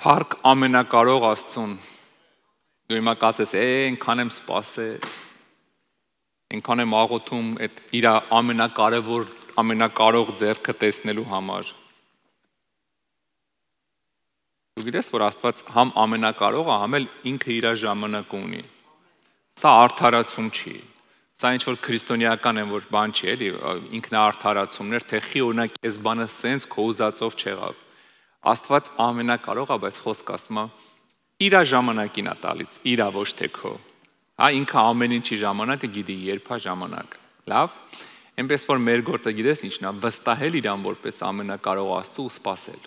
Փառք ամենակարող Աստծուն։ Դու հիմա կասես, «Է, այնքան եմ սпасել»։ Այնքան եմ աղոթում այդ իր ամենակարևոր ամենակարող ձեռքը տեսնելու համար։ Դու գիտես, որ Աստված համ ամենակարող է, համ էլ ինքը իր ժամանակը ունի։ Սա արդարացում չի։ Սա ինչ որ քրիստոնեական են, որ բան չի, էլի, ինքնաարթարացումներ, թե խի օրինակ այս բանը սենց քո ուզածով չեղավ։ Աստված ամենակարող է, բայց խոսք ասում է իր ժամանակին է տալիս, իր ոչ թե քո։ Հա ինքը ամեն ինչի ժամանակը գիտի, երբա ժամանակ։ Լավ։ Էնպես որ մեր գործը գիտես ինչն է, վստահել իրան որպես ամենակարող Աստծո ու սпасել։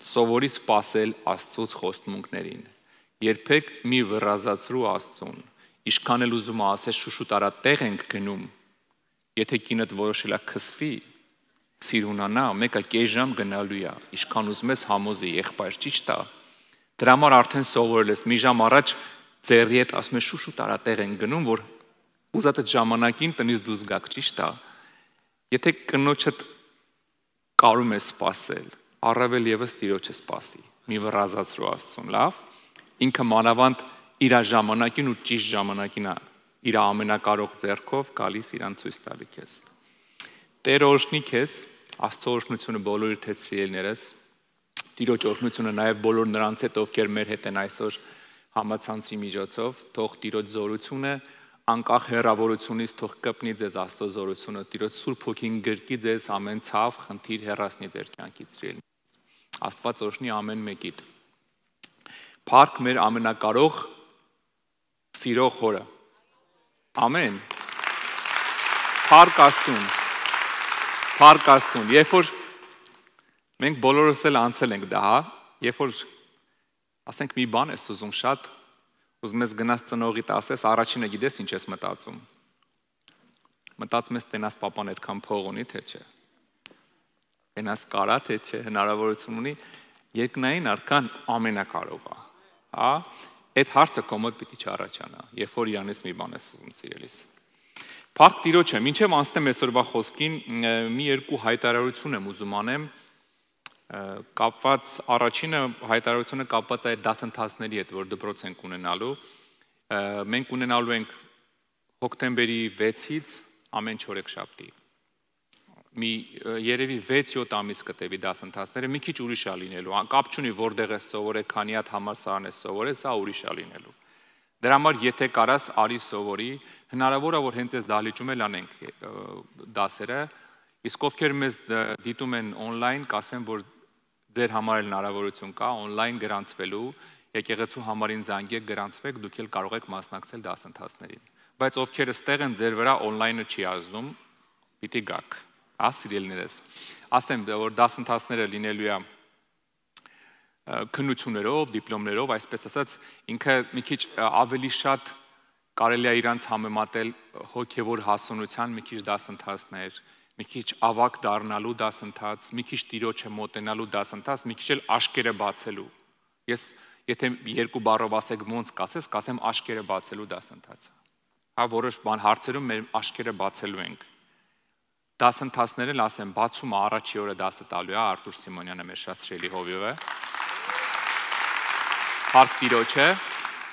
Սովորի սпасել Աստծոց խոստմունքներին։ Երբեք մի վռազացրու Աստծուն։ Ինչքան էլ ուզում ասես շուշուտարա տեղ ենք գնում։ Եթե կինդ որոշելա քսվի, սիրունանա, մեկը կես ժամ գնալու է։ Ինչքան ուզում ես համոզի, եղբայր, ճիշտ է։ Դրա համար արդեն սովորել ես մի ժամ առաջ ծերի հետ ասում ես շուշուտ արա տեղ են գնում, որ ուզած այդ ժամանակին տնից դուրս գաք, ճիշտ է։ Եթե կնոջդ կարում ես սпасել, առավել եւս ծիրոջ ես սпасի։ Մի վրազացրու Աստծուն, լավ։ Ինքը մանավանդ իր ժամանակին ու ճիշտ ժամանակին իր ամենակարող ձեռքով գալիս իրան ցույց տալի քեզ։ Տեր օրհնի քեզ, Աստծո օրհնությունը բոլորի թե ծրիելներս։ Տիրոջ օրհնությունը նաև բոլոր նրանց հետ, ովքեր մեր հետ են այսօր համացանցի միջոցով, թող Տիրոջ զորությունը անկախ հերավորությունից թող կպնի ձեզ Աստծո զորությունը, Տիրոջ Սուրբ Հոգին գրկի ձեզ ամեն ցավ, խնդիր հեռացնի ձեր կյանքից ծրիել։ Աստված օրհնի ամեն մեկիդ։ Փառք մեր ամենակարող սիրող հորը։ Ամեն։ Փառք Աստծուն։ Փառք Աստծուն, երբ որ մենք բոլորս էլ անցել ենք դա, հա, երբ որ ասենք մի բան ես ուզում շատ, ուզում ես գնաս ծնողիդ ասես, առաջինը գիտես ինչ ես մտածում։ Մտածում ես տենաս papan այդքան փող ունի թե չէ։ Տենաս կարա թե չէ, հնարավորություն ունի, երկնային արքան ամենակարող է։ Հա, այդ հարցը կոմոդ պիտի չառաջանա, երբ որ իրանից մի բան ես ուզում, սիրելիս։ Փառք Տիրոջը, ինչեմ անցնեմ այսօրվա խոսքին, մի երկու հայտարարություն եմ ուզում անեմ կապված առաջինը հայտարարությունը կապված այդ դասընթացների հետ, որ դպրոց ենք ունենալու։ Մենք ունենալու ենք հոկտեմբերի 6-ից ամեն 4 շաբթի։ Մի երևի 6-7 ամիս կտևի դասընթացները, մի քիչ ուրիշ է լինելու։ Կապ չունի որտեղ է սովորել, քանի հատ համալսարան է սովորել, սա ուրիշ է լինելու։ Դրա համար եթե կարաս արի սովորի, հնարավոր է որ հենց այս դահլիճում էլ անենք դասերը, իսկ ովքեր մեզ դիտում են on-line, կասեմ որ ձեր համար էլ հնարավորություն կա on-line գրանցվելու, եկեղեցու համարին զանգեք, գրանցվեք, դուք էլ կարող եք մասնակցել դասընթացներին։ Բայց ովքեր ստեղ են ձեր վրա on-line-ը չի ազդում, պիտի գաք։ Ա հա, սիրելիներս, ասեմ որ դասընթացները լինելու է քննություններով, դիպլոմներով, այսպես ասած, ինքը մի քիչ ավելի շատ կարելի է իրանց համեմատել հոգևոր հասունության մի քիչ դասընթացներ, մի քիչ ավակ դառնալու դասընթաց, մի քիչ տիրոջը մոտենալու դասընթաց, մի քիչ էլ աշկերը բացելու։ Ես եթե երկու բառով ասեք ոնց կասես, կասեմ աշկերը բացելու դասընթացը։ Հա որոշ բան հարցերում մեր աշկերը բացելու ենք։ Դասընթացները ասեմ, բացումը առաջի օրը դասը տալու է Արտուր Սիմոնյանը մեր շասրելի հովիվը հարկ տիրոջ է,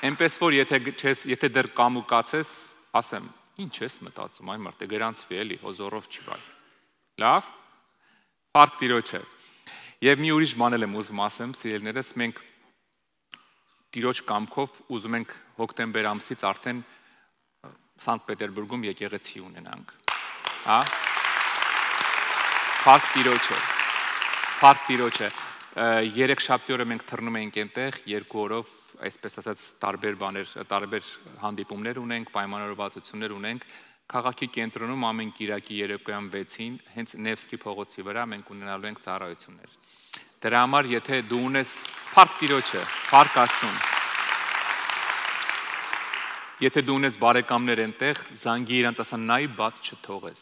այնպես որ եթե չես, եթե դեռ կամուկած ես, ասեմ, ինչ ես մտածում, այ մարդը գրանցվի էլի, հոզորով չի բայ։ Լավ։ Հարկ տիրոջ է։ Եվ մի ուրիշ բան եմ ուզում ասեմ, սիրելիներս, մենք տիրոջ կամքով ուզում ենք հոկտեմբեր ամսից արդեն Սանկտ Պետերբուրգում եկեղեցի ունենանք։ Հա։ Փարք տիրոջը։ Փարք տիրոջը։ 3 շաբթի օրը մենք թռնում էինք այնտեղ, երկու օրով, այսպես ասած, տարբեր բաներ, տարբեր հանդիպումներ ունենք, պայմանավորվածություններ ունենք։ Քաղաքի կենտրոնում ամեն Կիրակի երեկոյան 6-ին, հենց Նևսկի փողոցի վրա մենք ունենալու ենք ծառայություններ։ Դրա համար, եթե դու ունես Փարք Տիրոջը, Փարք Աստուն, Եթե դու ունես բարեկամներ այնտեղ, զանգի իրան տասան նայ, բաց չթողես։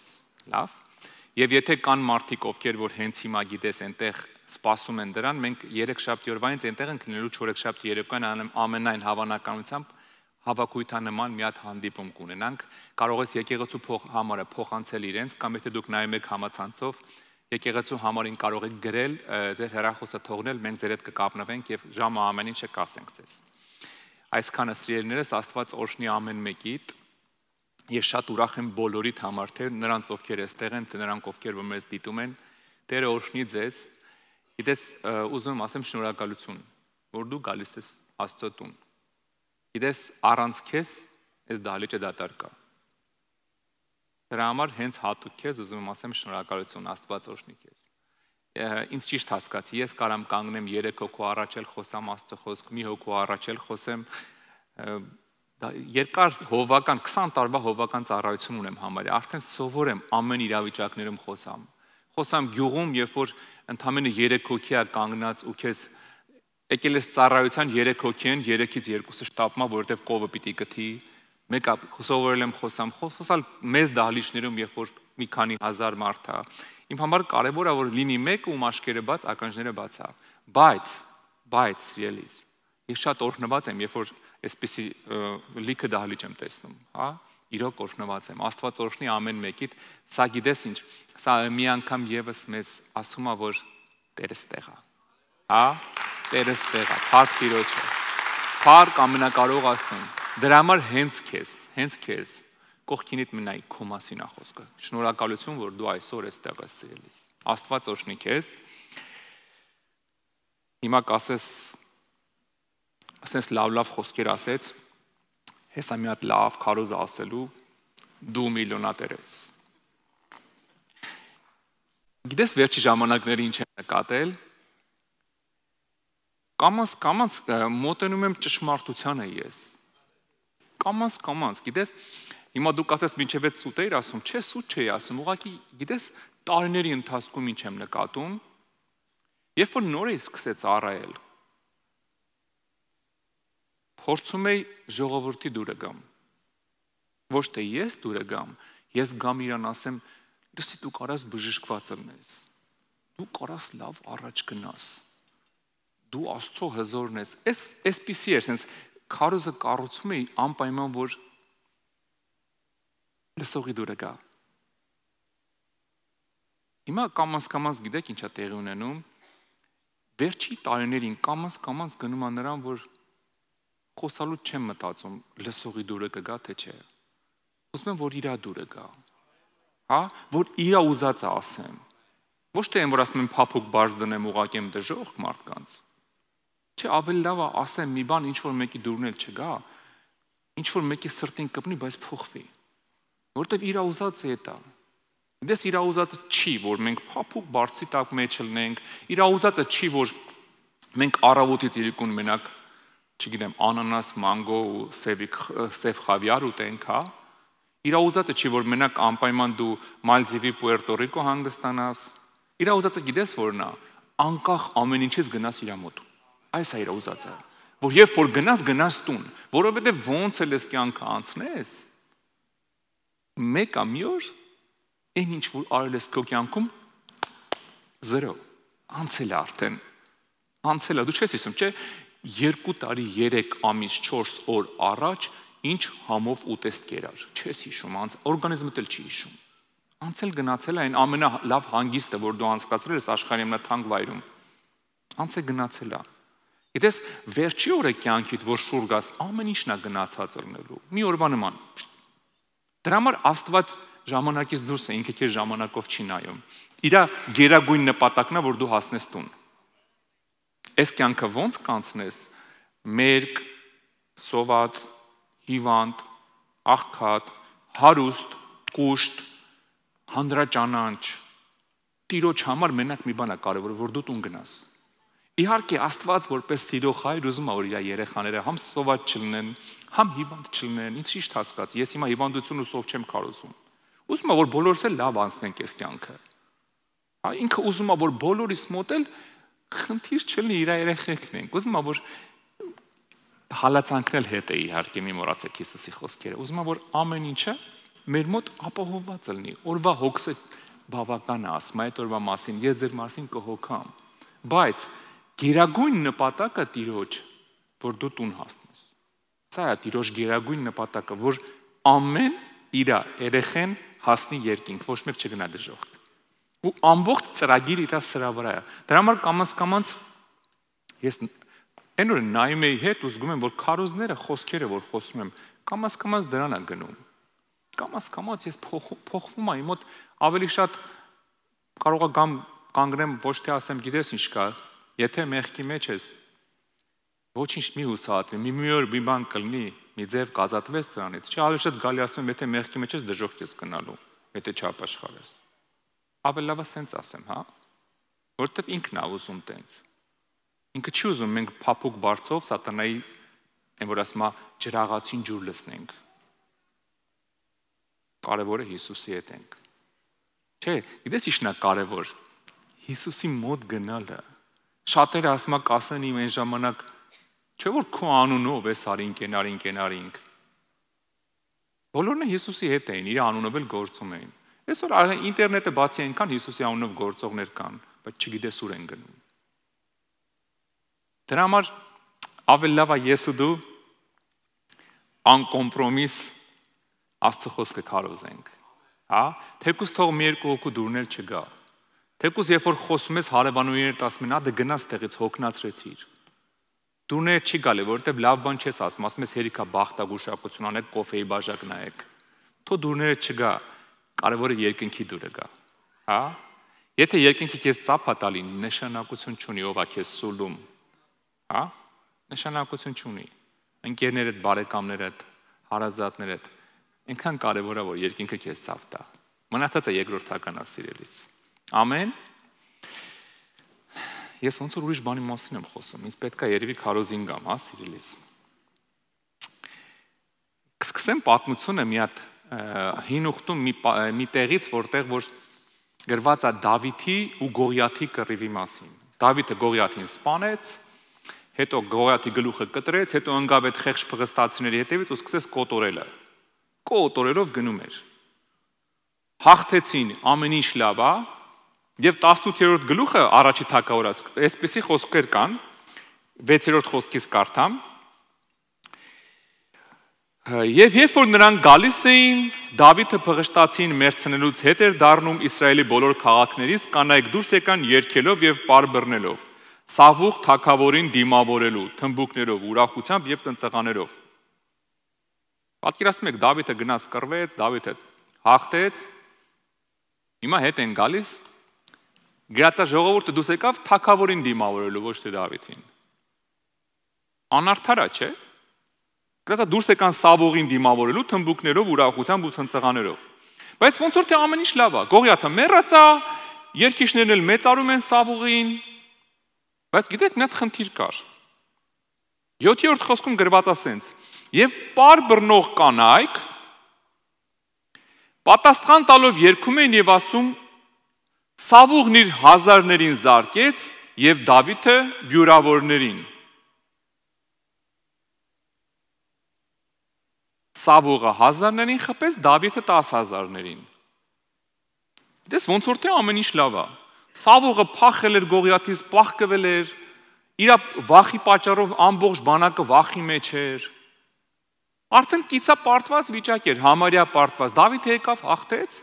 Լավ։ Եվ եթե կան մարդիկ, ովքեր որ հենց հիմա գիտես այնտեղ սպասում են դրան։ Մենք 3 շաբթի օրվանից այնտեղ ենք լինելու 4 շաբթի երեկոյան ամենայն հավանականությամբ հավաքույթանման մի հատ հանդիպում կունենանք։ Կարող ես եկեղեցու փող համարը փոխանցել իրենց կամ եթե դուք նայում եք համացանցով, եկեղեցու համարին կարող եք գրել ձեր հեռախոսը թողնել, մենք ձեր հետ կկապնվենք եւ ժամը ամեն ինչը կասենք ձեզ։ Այսքանը սիրելիներս Աստված օրհնի ամեն մեկիդ։ Ես շատ ուրախ եմ բոլորիդ համար, թե նրանց ովքեր էստեղ են, թե նրանք ովքեր որ մեզ դիտում են։ Տերը օրհնի ձեզ Գիտես, ուզում եմ ասեմ շնորհակալություն, որ դու գալիս ես Աստծո տուն։ Գիտես, առանց քեզ այս դահլիճը դատարկ է։ Դրա համար հենց հատուկ քեզ ուզում եմ ասեմ շնորհակալություն Աստված օրհնի քեզ։ Ինձ ճիշտ հասկացի, ես կարամ կանգնեմ 3 հոգու առաջել խոսամ Աստծո խոսք, մի հոգու առաջել խոսեմ դա երկար հովական 20 տարվա հովական ծառայություն ունեմ համարի, արդեն սովոր եմ ամեն իրավիճակներում խոսամ խոսամ գյուղում, երբ որ ընդամենը 3 հոգի է կանգնած ու քեզ եկել ես ծառայության 3 հոգի են, 3-ից 2-ը շտապմա, որովհետև կովը պիտի գթի։ Մեկը խոսողորել եմ խոսամ, խոսալ մեծ դահլիճներում, երբ որ մի քանի հազար մարդ է։ Իմ համար կարևոր է որ լինի մեկը ու աշկերը բաց, ականջները բաց է։ Բայց, բայց սիրելիս, ես շատ օրհնված եմ, երբ որ այսպիսի լիքը դահլիճ եմ տեսնում, հա՞ իրոք օրհնված եմ։ Աստված օրհնի ամեն մեկիդ։ Սա գիտես ինչ, սա մի անգամ եւս մեզ ասում է, որ Տերը ստեղ է։ Հա, Տերը ստեղ է, Փառք Տիրոջը։ Փառք ամենակարող Աստծուն։ Դրա համար հենց քեզ, հենց քեզ կողքինիդ մնայի քո մասին է խոսքը։ Շնորհակալություն, որ դու այսօր այստեղ ես սիրելիս։ Աստված օրհնի քեզ։ Հիմա կասես ասես լավ-լավ խոսքեր ասեց, լավ հեսա մի հատ լավ քարոզ ասելու դու միլիոնատեր ես։ Գիտես վերջի ժամանակներին ինչ եմ նկատել։ Կամաս կամաս մոտենում եմ ճշմարտությանը ես։ Կամաս կամաս, գիտես, հիմա դու կասես ինչև է սուտ էիր ասում, չէ, սուտ չէի ասում, ուղղակի գիտես տարիների ընթացքում ինչ եմ նկատում, երբ որ նոր էի սկսեց առայել, փորձում էի ժողովրդի դուրը գամ։ Ոչ թե ես դուրը գամ, ես գամ իրան ասեմ, լսի դու կարաս բժշկված լինես։ Դու կարաս լավ առաջ գնաս։ Դու Աստծո հզորն ես։ Էս էսպիսի էր, sense քարոզը կառուցում էի անպայման որ լսողի դուրը գա։ Հիմա կամաց-կամաց գիտեք ինչա տեղի ունենում։ Վերջի տարիներին կամաց-կամաց գնում է նրան, որ խոսալու չեմ մտածում լսողի դուրը կգա թե չէ։ Ուզում եմ որ իրա դուրը գա։ Հա, որ իրա ուզածը ասեմ։ Ոչ թե այն որ ասում եմ փափուկ բարձ դնեմ ուղակեմ դժող մարդկանց։ Չէ, ավելի լավ է ասեմ մի բան ինչ որ մեկի դուրն էլ չգա, ինչ որ մեկի սրտին կպնի, բայց փոխվի։ Որտեւ իրա ուզածը է դա։ Դες իրա ուզածը չի, որ մենք փափուկ բարձի տակ մեջ լնենք, իրա ուզածը չի, որ մենք առավոտից երեկոն մենակ չգիտեմ, անանաս, մանգո ու սևի սև խավիար ուտենք, հա։ Իրա ուզածը չի որ մենակ անպայման դու Մալդիվի, Պուերտո Ռիկո հանգստանաս։ Իրա ուզածը գիտես որնա, անկախ ամեն ինչից գնաս իրա մոտ։ Այս է իրա ուզածը, որ երբ որ գնաս, գնաս տուն, որովհետև ո՞նց էլ ես կյանքը անցնես։ Մեկ ամի օր այն ինչ որ արել ես քո կյանքում 0 անցել արդեն անցել է դու չես իսում չէ 2 տարի 3 ամիս 4 օր առաջ ինչ համով ուտեստ կերար։ Չես հիշում, անց օրգանիզմդ էլ չի հիշում։ Անցել գնացել այն ամենալավ հանգիստը, որ դու անցկացրել ես աշխարհի ամենաթանկ վայրում։ Անց է գնացել է։ Գիտես, վերջի օրը կյանքիդ, որ շուր գաս, ամեն ինչն է գնացած ըլնելու։ Մի օրվա նման։ Դրա համար Աստված ժամանակից դուրս է, ինքը քեզ ժամանակով չի նայում։ Իրա գերագույն նպատակն է, որ դու հասնես տուն։ Այս կյանքը ո՞նց կանցնես։ Մերկ, սոված, հիվանդ, աղքատ, հարուստ, կուշտ, հանդրաճանանչ։ Տիրոջ համար մենակ մի բան է կարևոր, որ դու տուն գնաս։ Իհարկե Աստված որպես սիրո հայր ուզում է որ իր երեխաները համ սոված չլինեն, համ հիվանդ չլինեն։ Ինչ ճիշտ հասկաց։ Ես հիմա հիվանդություն ու սով չեմ կարոցում։ Ուզում է որ բոլորս էլ լավ անցնենք այս կյանքը։ Հա ինքը ուզում է որ բոլորիս մոտ էլ խնդիր չլինի իր երեխեքն են։ Ուզում եմ որ հալածանքնել հետ է իհարկե մի մոռացեք Հիսուսի խոսքերը։ Ուզում եմ որ ամեն ինչը մեր մոտ ապահովված լինի։ Օրվա հոգսը բավական է, ասում այդ օրվա մասին, ես ձեր մասին կհոգամ։ Բայց գերագույն նպատակը Տիրոջ, որ դու տուն հասնես։ Սա է Տիրոջ գերագույն նպատակը, որ ամեն իր երեխեն հասնի երկինք, ոչ մեկ չգնա դժոխք ու ամբողջ ծրագիրը իր սրա վրա է։ Դրա համար կամաց-կամաց ես այն օրը նայում եի հետ ու զգում եմ, որ քարոզները, խոսքերը, որ խոսում եմ, կամաց-կամաց դրան է գնում։ Կամաց-կամաց ես փոխվում եմ, իմ մոտ ավելի շատ կարող է կամ կանգնեմ ոչ թե ասեմ, գիտես ինչ կա, եթե մեղքի մեջ ես ոչինչ մի հուսահատվի, մի մի օր մի բան կլինի, մի ձև կազատվես դրանից։ Չի ավելի շատ գալի ասում, եթե մեղքի մեջ ես դժոխք ես գնալու, եթե չապաշխարես ավել լավ է սենց ասեմ, հա? Որտեվ ինքն է ուզում տենց։ Ինքը չի ուզում մենք փափուկ բարձով սատանայի այն որ ասում է ջրաղացին ջուր լցնենք։ Կարևորը Հիսուսի հետ ենք։ Չէ, գիտես ի՞նչն է կարևոր։ Հիսուսի մոտ գնալը։ Շատերը ասում են ասեն իմ այն ժամանակ չէ որ քո անունով էս արին կենարին կենարինք։ Բոլորն է Հիսուսի հետ էին, իր անունով էլ գործում էին։ Այսօր ինտերնետը բացի այնքան Հիսուսի անունով գործողներ կան, բայց չգիտես ուր են գնում։ Դրա համար ավելի լավ է ես ու դու անկոմպրոմիս Աստծո խոսքը քարոզենք։ Հա, թեկուզ թող մի երկու հոգու դուրնել չգա։ Թեկուզ երբ որ խոսում ես հարևանուհիներ 10 մնա, դե գնա ստեղից հոգնածրեցիր։ Դուրներ չի գալի, որովհետև լավ բան չես ասում, ասում ես հերիքա բախտագուշակություն անեք, կոֆեի բաժակ նայեք։ Թո դուրները չգա։ դու Կարևորը երկնքի դուրը գա։ Հա։ Եթե երկնքի քեզ ծափա տալին, նշանակություն չունի ով է քեզ սուլում։ Հա։ Նշանակություն չունի։ Ընկերներդ, բարեկամներդ, հարազատներդ, այնքան կարևոր է որ երկինքը քեզ ցավ տա։ Մնացածը երկրորդական է սիրելիս։ Ամեն։ Ես ոնց որ ուրիշ բանի մասին եմ խոսում։ Ինձ պետք է երևի քարոզին գամ, հա, սիրելիս։ Կսկսեմ պատմությունը մի հատ հին ուխտում մի մի տեղից, որտեղ որ գրված է Դավիթի ու Գողիաթի կռիվի մասին։ Դավիթը Գողիաթին սպանեց, հետո Գողիաթի գլուխը կտրեց, հետո ընկավ այդ խեղճ փղստացիների հետևից ու սկսեց կոտորելը։ Կոտորելով գնում էր։ Հաղթեցին, ամեն ինչ լավ է։ Եվ 18-րդ գլուխը առաջի թակավորած, այսպիսի խոսքեր կան, 6-րդ խոսքից կարդամ, Եվ երբ որ նրանք գալիս էին, Դավիթը փղշտացին մերցնելուց հետ էր դառնում Իսրայելի բոլոր քաղաքներից, կանայք դուրս եկան երկելով եւ պարբռնելով, Սավուղ թակավորին դիմավորելու, թմբուկներով, ուրախությամբ եւ ծնծղաներով։ Պատկերացնում եք Դավիթը գնաց կռվեց, Դավիթը հաղթեց։ Հիմա հետ են գալիս։ Գրածա ժողովուրդը դուրս եկավ թակավորին դիմավորելու, ոչ թե Դավիթին։ Անարդարա չէ՞ Գրածա դուրս եկան Սավողին դիմավորելու թմբուկներով, ուրախությամբ ու ցնցղաներով։ Բայց ոնց որ թե ամեն ինչ լավ է։ Գողիաթը մեռածա, երկիշներն էլ մեծարում են Սավուղին։ Բայց գիտեք, մի հատ խնդիր կար։ 7-րդ խոսքում գրված է սենց. Եվ པար բռնող կանայք պատասխան տալով երկում են եւ ասում Սավուղն իր հազարներին զարկեց եւ Դավիթը բյուրավորներին։ Սավուղը հազարներին խփեց, Դավիթը 10000-ներին։ Դες ոնց որ թե ամեն ինչ լավ է։ Սավուղը փախել էր Գողիաթից, փախկվել էր, իր վախի պատճառով ամբողջ բանակը վախի մեջ էր։ Արդեն կիցա պարտված վիճակ էր, համարյա պարտված։ Դավիթը եկավ, հաղթեց։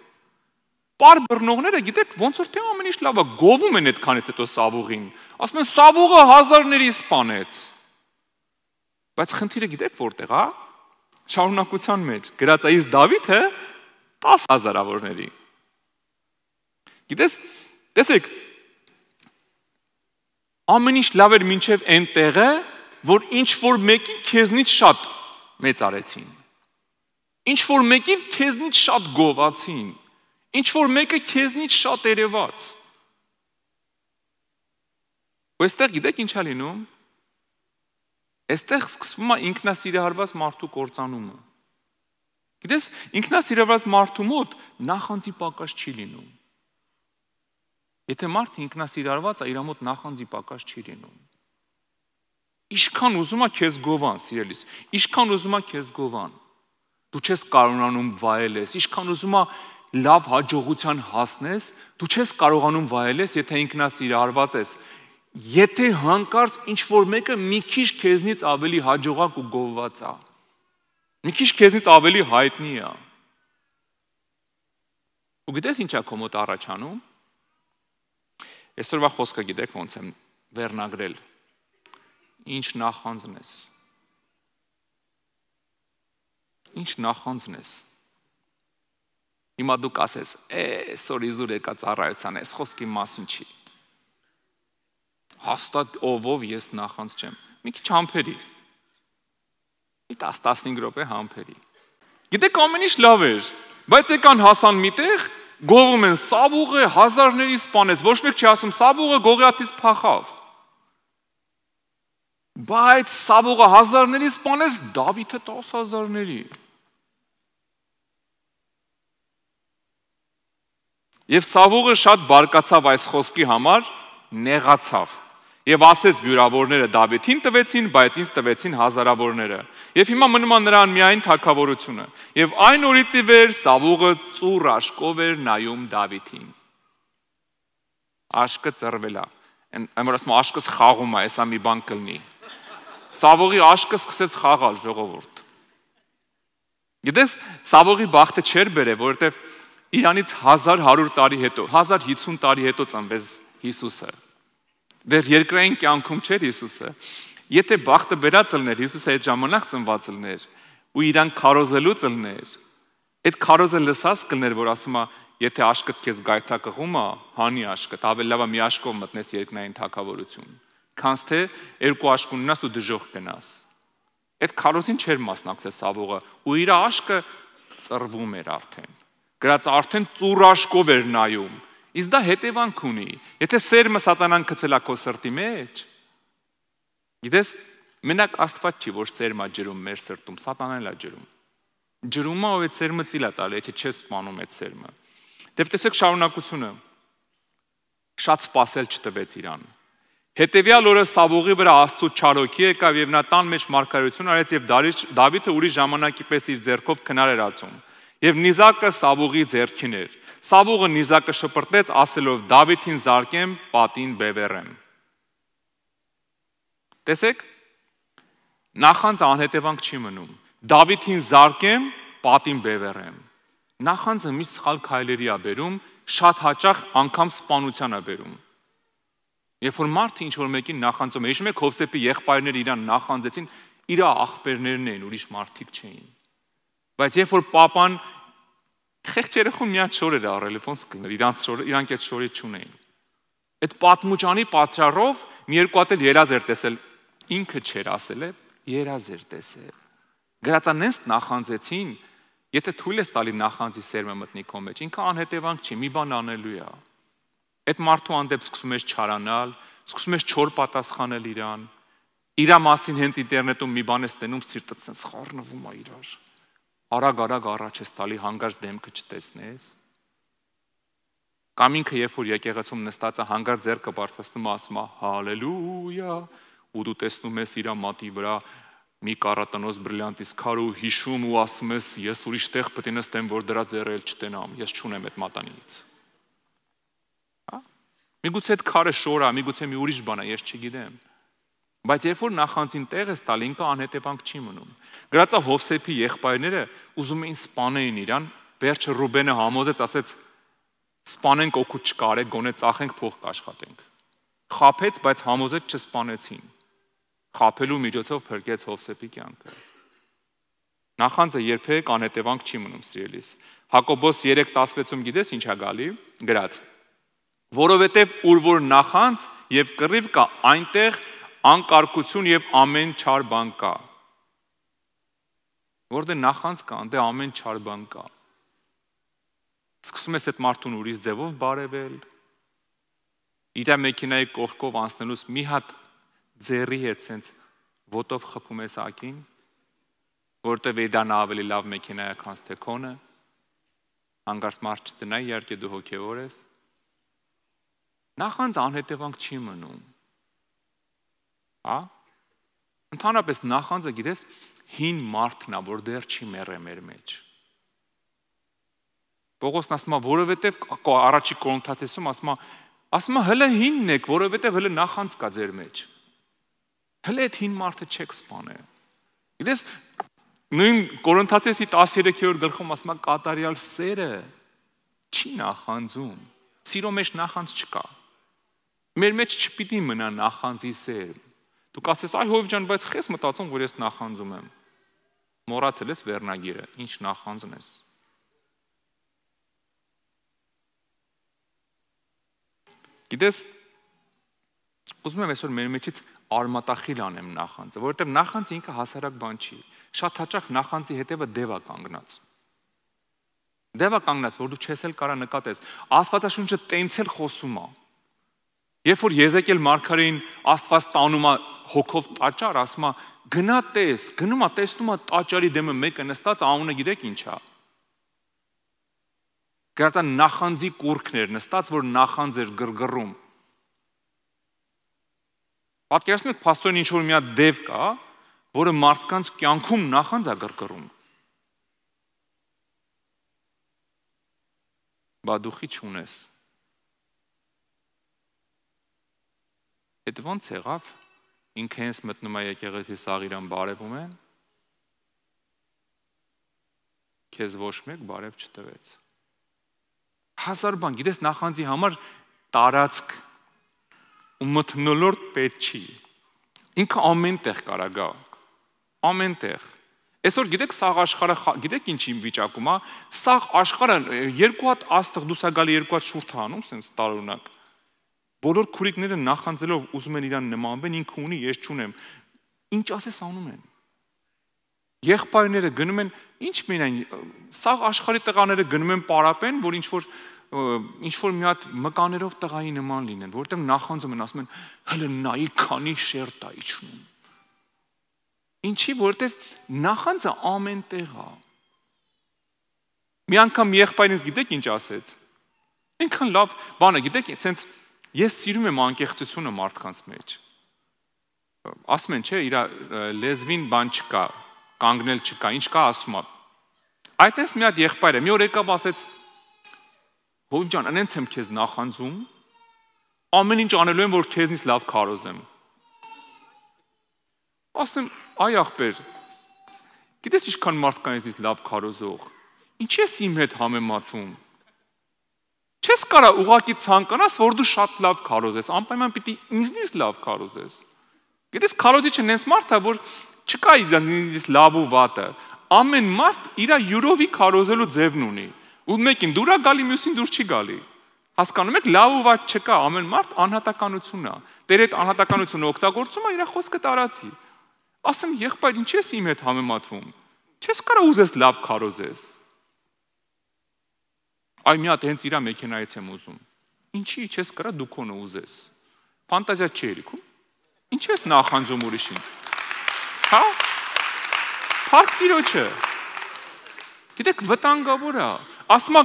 Պար բռնողները, գիտեք, ոնց որ թե ամեն ինչ լավ է, գովում են այդքանից հետո Սավուղին։ Ասում են Սավուղը հազարների սպանեց։ Բայց խնդիրը գիտեք որտեղ է։ որ շարունակության մեջ։ Գրածայից Դավիթը 10 հազարավորների։ Գիտես, տեսեք, ամեն ինչ լավ էր մինչև այն տեղը, որ ինչ որ մեկի քեզնից շատ մեծ արեցին։ Ինչ որ մեկին քեզնից շատ գովացին։ Ինչ որ մեկը քեզնից շատ երևաց։ Ոստեղ գիտեք ինչա լինում։ Այստեղ սկսվում է ինքնասիրահարված մարդու կործանումը։ Գիտես, ինքնասիրահարված մարդու մոտ նախանձի պակաս չի լինում։ Եթե մարդը ինքնասիրահարված է, իր մոտ նախանձի պակաս չի լինում։ Ինչքան ուզում է քեզ գովան, սիրելիս, ինչքան ուզում է քեզ գովան։ Դու չես կարողանում վայելես, ինչքան ուզում է լավ հաջողության հասնես, դու չես կարողանում վայելես, եթե ինքնասիրահարված ես Եթե հանկարծ ինչ որ մեկը մի քիչ քեզնից ավելի հաջողակ ու գովված է, մի քիչ քեզնից ավելի հայտնի է։ Ու գիտես ինչա քո մոտ առաջանում։ Այսօրվա խոսքը գիտեք ոնց եմ վերնագրել։ Ինչ նախանձն ես։ Ինչ նախանձն ես։ Հիմա դու կասես, «Է, այսօր իզուր եկա ծառայության, այս խոսքի մասին չի» հաստատ ովով ես նախանց չեմ։ Մի քիչ համբերի։ Մի 10-15 րոպե համբերի։ Գիտեք ամեն ինչ լավ էր, բայց եկան հասան միտեղ, գովում են սավուղը հազարների սպանեց, ոչ մեկ չի ասում սավուղը գողյաթից փախավ։ Բայց սավուղը հազարների սպանեց, Դավիթը 10000-ների։ Եվ Սավուղը շատ բարկացավ այս խոսքի համար, նեղացավ։ Եվ ասեց բյուրավորները Դավիթին տվեցին, բայց ինձ տվեցին հազարավորները։ Եվ հիմա մնում է նրան միայն թակավորությունը։ Եվ այն օրից ի վեր Սավուղը ծուր աշկով էր նայում Դավիթին։ Աշկը ծռվելա։ Այն որ ասում աշկս խաղում է, հեսա մի բան կլինի։ Սավուղի աշկը սկսեց խաղալ ժողովուրդ։ Գիտես, Սավուղի բախտը չէր բերել, որովհետև Իրանից 1100 տարի հետո, 1050 տարի հետո ծնվեց Հիսուսը։ Դեռ երկրային կյանքում չէր Հիսուսը։ Եթե բախտը բերած լներ, Հիսուսը այդ ժամանակ ծնված լներ ու իրան քարոզելուց լներ։ Այդ քարոզը լսած կլներ, որ ասում է, եթե աշկը քեզ գայթա կղում է, հանի աշկը, ավելի լավ է մի աշկով մտնես երկնային թակավորություն, քան թե երկու աշկ ունենաս ու դժող կնաս։ Այդ քարոզին չէր մասնակցել Սավուղը ու իր աշկը ծռվում էր արդեն։ Գրած արդեն ծուր աշկով էր նայում Իսկ դա հետևանք ունի։ Եթե սերմը սատանան գցելա քո սրտի մեջ, գիտես, մենակ Աստված չի, որ սերմա ջրում մեր սրտում, սատանան է ջրում։ Ջրումը ով է սերմը ծիլա տալի, եթե չես սپانում այդ սերմը։ Դեվ տեսեք շարունակությունը։ Շատ սпасել չտվեց իրան։ Հետևյալ օրը Սավուղի վրա Աստծո չարոքի եկավ եւ նա տան մեջ մարգարություն արեց եւ Դավիթը ուրիշ ժամանակի պես իր ձեռքով քնար էր ածում։ Եվ նիզակը Սավուղի ձեռքին էր։ Սավուղը նիզակը շպրտեց, ասելով. Դավիթին զարկեմ, պատին բևեռեմ։ Տեսեք, նախանց անհետևանք չի մնում։ Դավիթին զարկեմ, պատին բևեռեմ։ Նախանցը մի սխալ քայլերի է բերում, շատ հաճախ անգամ սպանության է բերում։ Երբ որ մարդը ինչ որ մեկին նախանձում է, հիշում եք Հովսեփի եղբայրները իրան նախանձեցին, իր աղբերներն էին, ուրիշ մարդիկ չէին։ Բայց երբ որ papan խեղճ երախոմ միած շոր էր առել, ոնց կներ, իրանց շորը, իրանք այդ շորը չունեին։ Այդ պատմուճանի պատճառով մի երկու հատ էլ երազ էր տեսել, ինքը չէր ասել, երազ էր տեսել։ Գրածանենց նախանձեցին, եթե թույլ ես տալի նախանձի սերմը մտնի քո մեջ, ինքը անհետևանք չի, մի բան անելու է։ Այդ մարդու հանդեպ սկսում ես չարանալ, սկսում ես չոր պատասխանել իրան։ Իրա մասին հենց ինտերնետում մի բան ես տենում, սիրտը ցենց խառնվում է իրար։ իր արագ-արագ առաջ ես տալի հանգարց դեմքը չտեսնես։ Կամ ինքը երբ որ եկեղեցում նստած է հանգարց ձեռքը բարձրացնում է ասում է հալելույա ու դու տեսնում ես իր մատի վրա մի կարատնոս բրիլյանտից քար ու հիշում ու ասում ես ես ուրիշ տեղ պետք է նստեմ որ դրա ձեռը էլ չտենամ ես չունեմ այդ մատանից։ Հա։ Միգուցե այդ քարը շորա, միգուցե մի ուրիշ բան է, ես չգիտեմ։ մի Բայց երբ որ նախանձին տեղ է Ստալինը անհետևանք չի մնում։ Գրածա Հովսեփի եղբայրները ուզում էին սպանեին իրան, վերջը Ռուբենը համոզեց, ասեց սպանենք օգուտ չկար է, գոնե ծախենք փող կաշխատենք։ Խափեց, բայց համոզեց չսպանեցին։ Խափելու միջոցով փրկեց Հովսեփի կյանքը։ Նախանձը երբեք անհետևանք չի մնում, սիրելիս։ Հակոբոս 3:16-ում գիտես ինչա գալի, գրած։ Որովհետև ուր որ նախանձ եւ կռիվ կա, այնտեղ անկարգություն եւ ամեն չար բան կա։ Որտե դե նախանց կա, այնտեղ դե ամեն չար բան կա։ Սկսում ես այդ մարդուն ուրիշ ձևով բարևել։ Իդա մեքենայի կողքով անցնելուց մի հատ ձեռի հետ sense ոտով խփում ես ակին, որտեվ եդան ավելի լավ մեքենա է, քան թե քոնը։ Հանգարց մարդ չտնա, իհարկե դու հոգևոր ես։ Նախանց անհետևանք չի մնում հա ընդհանրապես նախանձը գիտես հին մարդն է որ դեռ չի մեռը մեր մեջ Պողոսն ասում է որովհետև առաջի կորինթացում ասում է ասում է հələ հինն եք որովհետև հələ նախանձ կա ձեր մեջ հələ այդ հին մարդը չեք սپانել Գիտես նույն Կորինթացիի 13-րդ գլխում ասում է կատարյալ սերը չի նախանձում։ Սիրո մեջ նախանձ չկա։ Մեր մեջ չպիտի մնա նախանձի սեր։ Դու կասես, այ հովիվ ջան, բայց քեզ մտածում որ ես նախանձում եմ։ Մոռացել ես վերնագիրը, ինչ նախանձն ես։ Գիտես, ուզում եմ այսօր մեր մեջից արմատախիլ անեմ նախանձը, որովհետև նախանձը ինքը հասարակ բան չի։ Շատ հաճախ նախանձի հետևը դևա կանգնած։ Դևա կանգնած, որ դու չես էլ կարա նկատես։ Աստվածաշունչը տենց էլ խոսում է։ Երբ որ Եզեկել մարգարեին Աստված տանում է հոգով տաճար, ասում է գնա տես, գնում է տեսնում է տաճարի դեմը մեկը նստած, անունը գիտեք ինչ է։ Գրածա նախանձի կուրքներ նստած, որ նախանձ էր գրգռում։ Պատկերացնեք пастоրին ինչ որ մի հատ դև կա, որը մարդկանց կյանքում նախանձ է գրգռում։ Բա դու խի չունես Էդ ոնց եղավ։ Ինքը հենց մտնում է եկեղեցի սաղ իրան բարևում է։ Քեզ ոչ մեկ բարև չտվեց։ Հազար բան, գիտես նախանձի համար տարածք ու մթնոլորտ պետք չի։ Ինքը ամենտեղ կարա գա։ Ամենտեղ։ Այսօր գիտեք սաղ աշխարհը գիտեք ինչի վիճակում է։ Սաղ աշխարհը երկու հատ աստղ դուսա գալի երկու հատ շուրթ անում, սենց տարօրինակ։ Բոլոր քուրիկները նախանձելով ուզում են իրան նմանվեն, ինքը ունի, ես չունեմ։ Ինչ ասես անում են։ Եղբայրները գնում են, ինչ մենայն, սաղ աշխարհի տղաները գնում են պարապեն, որ ինչ որ ինչ որ մի հատ մկաներով տղայի նման լինեն, որտեղ նախանձում են ասում են, հələ նայի քանի շերտ է իջնում։ Ինչի, որտեղ նախանձը ամենտեղ է։ Մի անգամ եղբայրս գիտեք ինչ ասեց։ Ինքան լավ բանը գիտեք, sense Ես սիրում եմ անկեղծությունը մարդկանց մեջ։ Ասում են, չէ, իր լեզվին բան չկա, կանգնել չկա, ինչ կա ասում է։ Այդտես մի հատ եղբայրը մի օր եկավ ասեց. Հովիվ ջան, անենց եմ քեզ նախանձում, ամեն ինչ անելու եմ, որ քեզնից լավ քարոզեմ։ Ասեմ, այ ախպեր, գիտես ինչքան մարդ կա ինձից լավ քարոզող։ Ինչի՞ ես իմ հետ համեմատում։ Չես կարա ուղակի ցանկանաս, որ դու շատ լավ քարոզես, անպայման պիտի ինձնից լավ քարոզես։ Գիտես, քարոզիչը նենց մարդ է, որ չկա ինձնից լավ ու վատը։ Ամեն մարդ իր յուրովի քարոզելու ձևն ունի։ Ու մեկին դուր է հա գալի, մյուսին դուր չի գալի։ Հասկանում եք, լավ ու վատ չկա, ամեն մարդ անհատականություն է։ Տեր այդ անհատականությունը օգտագործում է իր խոսքը տարածի։ Ասեմ, եղբայր, ինչի՞ ես իմ հետ համեմատվում։ Չես կարա ուզես լավ քարոզես։ Այ մի հատ հենց իրա մեքենայից եմ ուզում։ Ինչի՞ չես կրա դու քոնը ուզես։ Ֆանտազիա չէր քո։ Ինչ ես նախանձում ուրիշին։ Հա։ Փարք ծիրոջը։ Գիտեք վտանգավոր է։ Ասма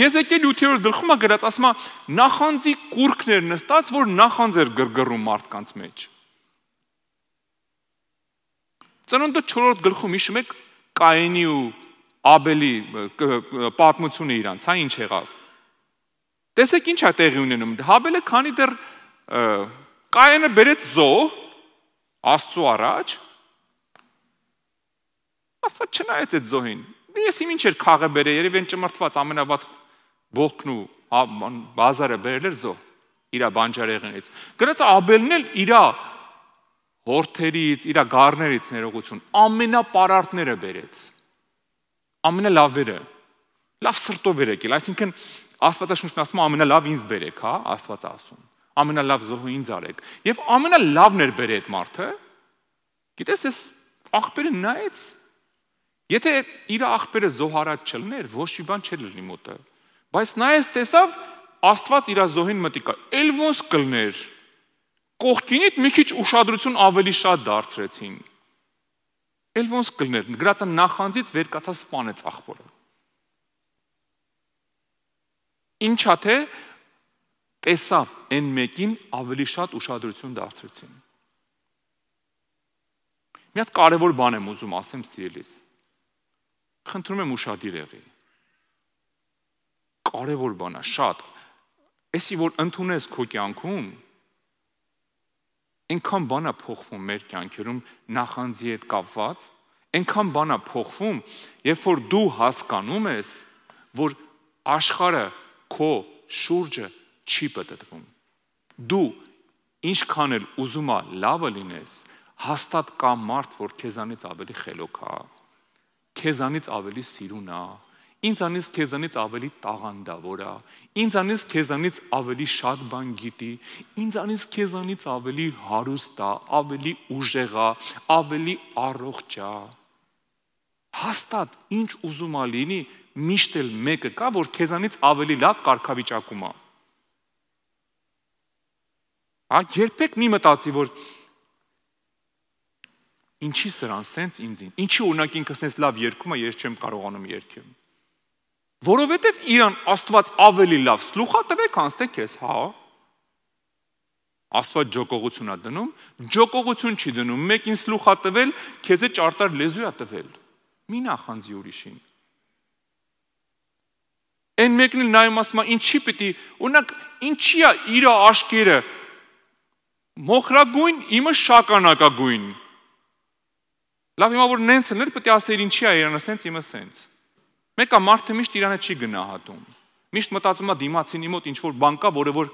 Եզեկիել 8-րդ գլխում է գրած, ասма նախանձի կուրքներ նստած, որ նախանձեր գրգռում մարդկանց մեջ։ Ծնունդը 4-րդ գլխում հիշում եք Կայենի ու Աբելի պատմությունը իրանց, հա ինչ եղավ։ Տեսեք ինչ է տեղի ունենում։ Հաբելը դե քանի դեռ Կայանը բերեց զո Աստծո առաջ Աստված չնայեց այդ զոհին։ դե Ես իմ ինչ էր քաղը բերել, երևի այն ճմրթված ամենավատ ողքն ու բազարը բերել էր զո իր բանջարեղենից։ Գրած Աբելն էլ իր հորթերից, իր գառներից ներողություն ամենապարարտները բերեց ամենալավերը։ Լավ սրտով երեկել, այսինքն Աստվածաշունչն ասում է ամենալավ ինձ բերեք, հա, Աստված ասում։ Ամենալավ զոհը ինձ արեք։ Եվ ամենալավն էր բերել այդ մարդը։ Գիտես, ես աղբերը նայեց։ Եթե իր աղբերը զոհարած չլներ, ոչ մի բան չէր լինի մոտը։ Բայց նայես տեսավ Աստված իր զոհին մտիկա։ Էլ ոնց կլներ։ Կողքինիդ մի քիչ ուշադրություն ավելի շատ դարձրեցին։ Էլ ոնց կլներ։ Գրածա նախանձից վեր կացա սپانեց աղբորը։ Ինչա թե տեսավ այն մեկին ավելի շատ ուշադրություն դարձրեցին։ Մի հատ կարևոր բան եմ ուզում ասեմ սիրելիս։ Խնդրում եմ ուշադիր եղի։ Կարևոր բան է շատ։ Էսի որ ընդունես քո կյանքում Այնքան բան է փոխվում մեր կյանքերում նախանձի հետ կապված, այնքան բան է փոխվում, երբ որ դու հասկանում ես, որ աշխարը քո շուրջը չի պատտվում։ Դու ինչքան էլ ուզում ես լավը լինես, հաստատ կա մարդ, որ քեզանից ավելի խելոք է, քեզանից ավելի սիրուն է, Ինձանից քեզանից ավելի տաղանդավոր է, ինձանից քեզանից ավելի շատ բան գիտի, ինձանից քեզանից ավելի հարուստ է, ավելի ուժեղ է, ավելի առողջ է։ Հաստատ ինչ ուզում ա լինի, միշտ էլ մեկը կա, որ քեզանից ավելի լավ կարգավիճակում է։ Հա երբեք մի մտածի, որ ինչի սրան սենց ինձին։ Ինչի օրինակ ինքս sense լավ երկում է, ես չեմ կարողանում երկեմ։ Որովհետև իրան Աստված ավելի լավ սլուխա տվեք անստեք ես, հա։ Աստված ճոկողություն է դնում, ճոկողություն չի դնում, մեկին սլուխա տվել, քեզը ճարտար լեզու է տվել։ Մի նախանձի ուրիշին։ Այն մեկն էլ նայում ասում է, ինչի պիտի, օրինակ, ինչի է իր աշկերը մոխրագույն, իմը շականակագույն։ Լավ, հիմա որ նենց են, պետք է ասեիր ինչի է իրան, ասենց իմը սենց։ Մեկը մարդը միշտ իրանը չի գնահատում։ Միշտ մտածում է դիմացինի մոտ ինչ որ բան կա, որը որ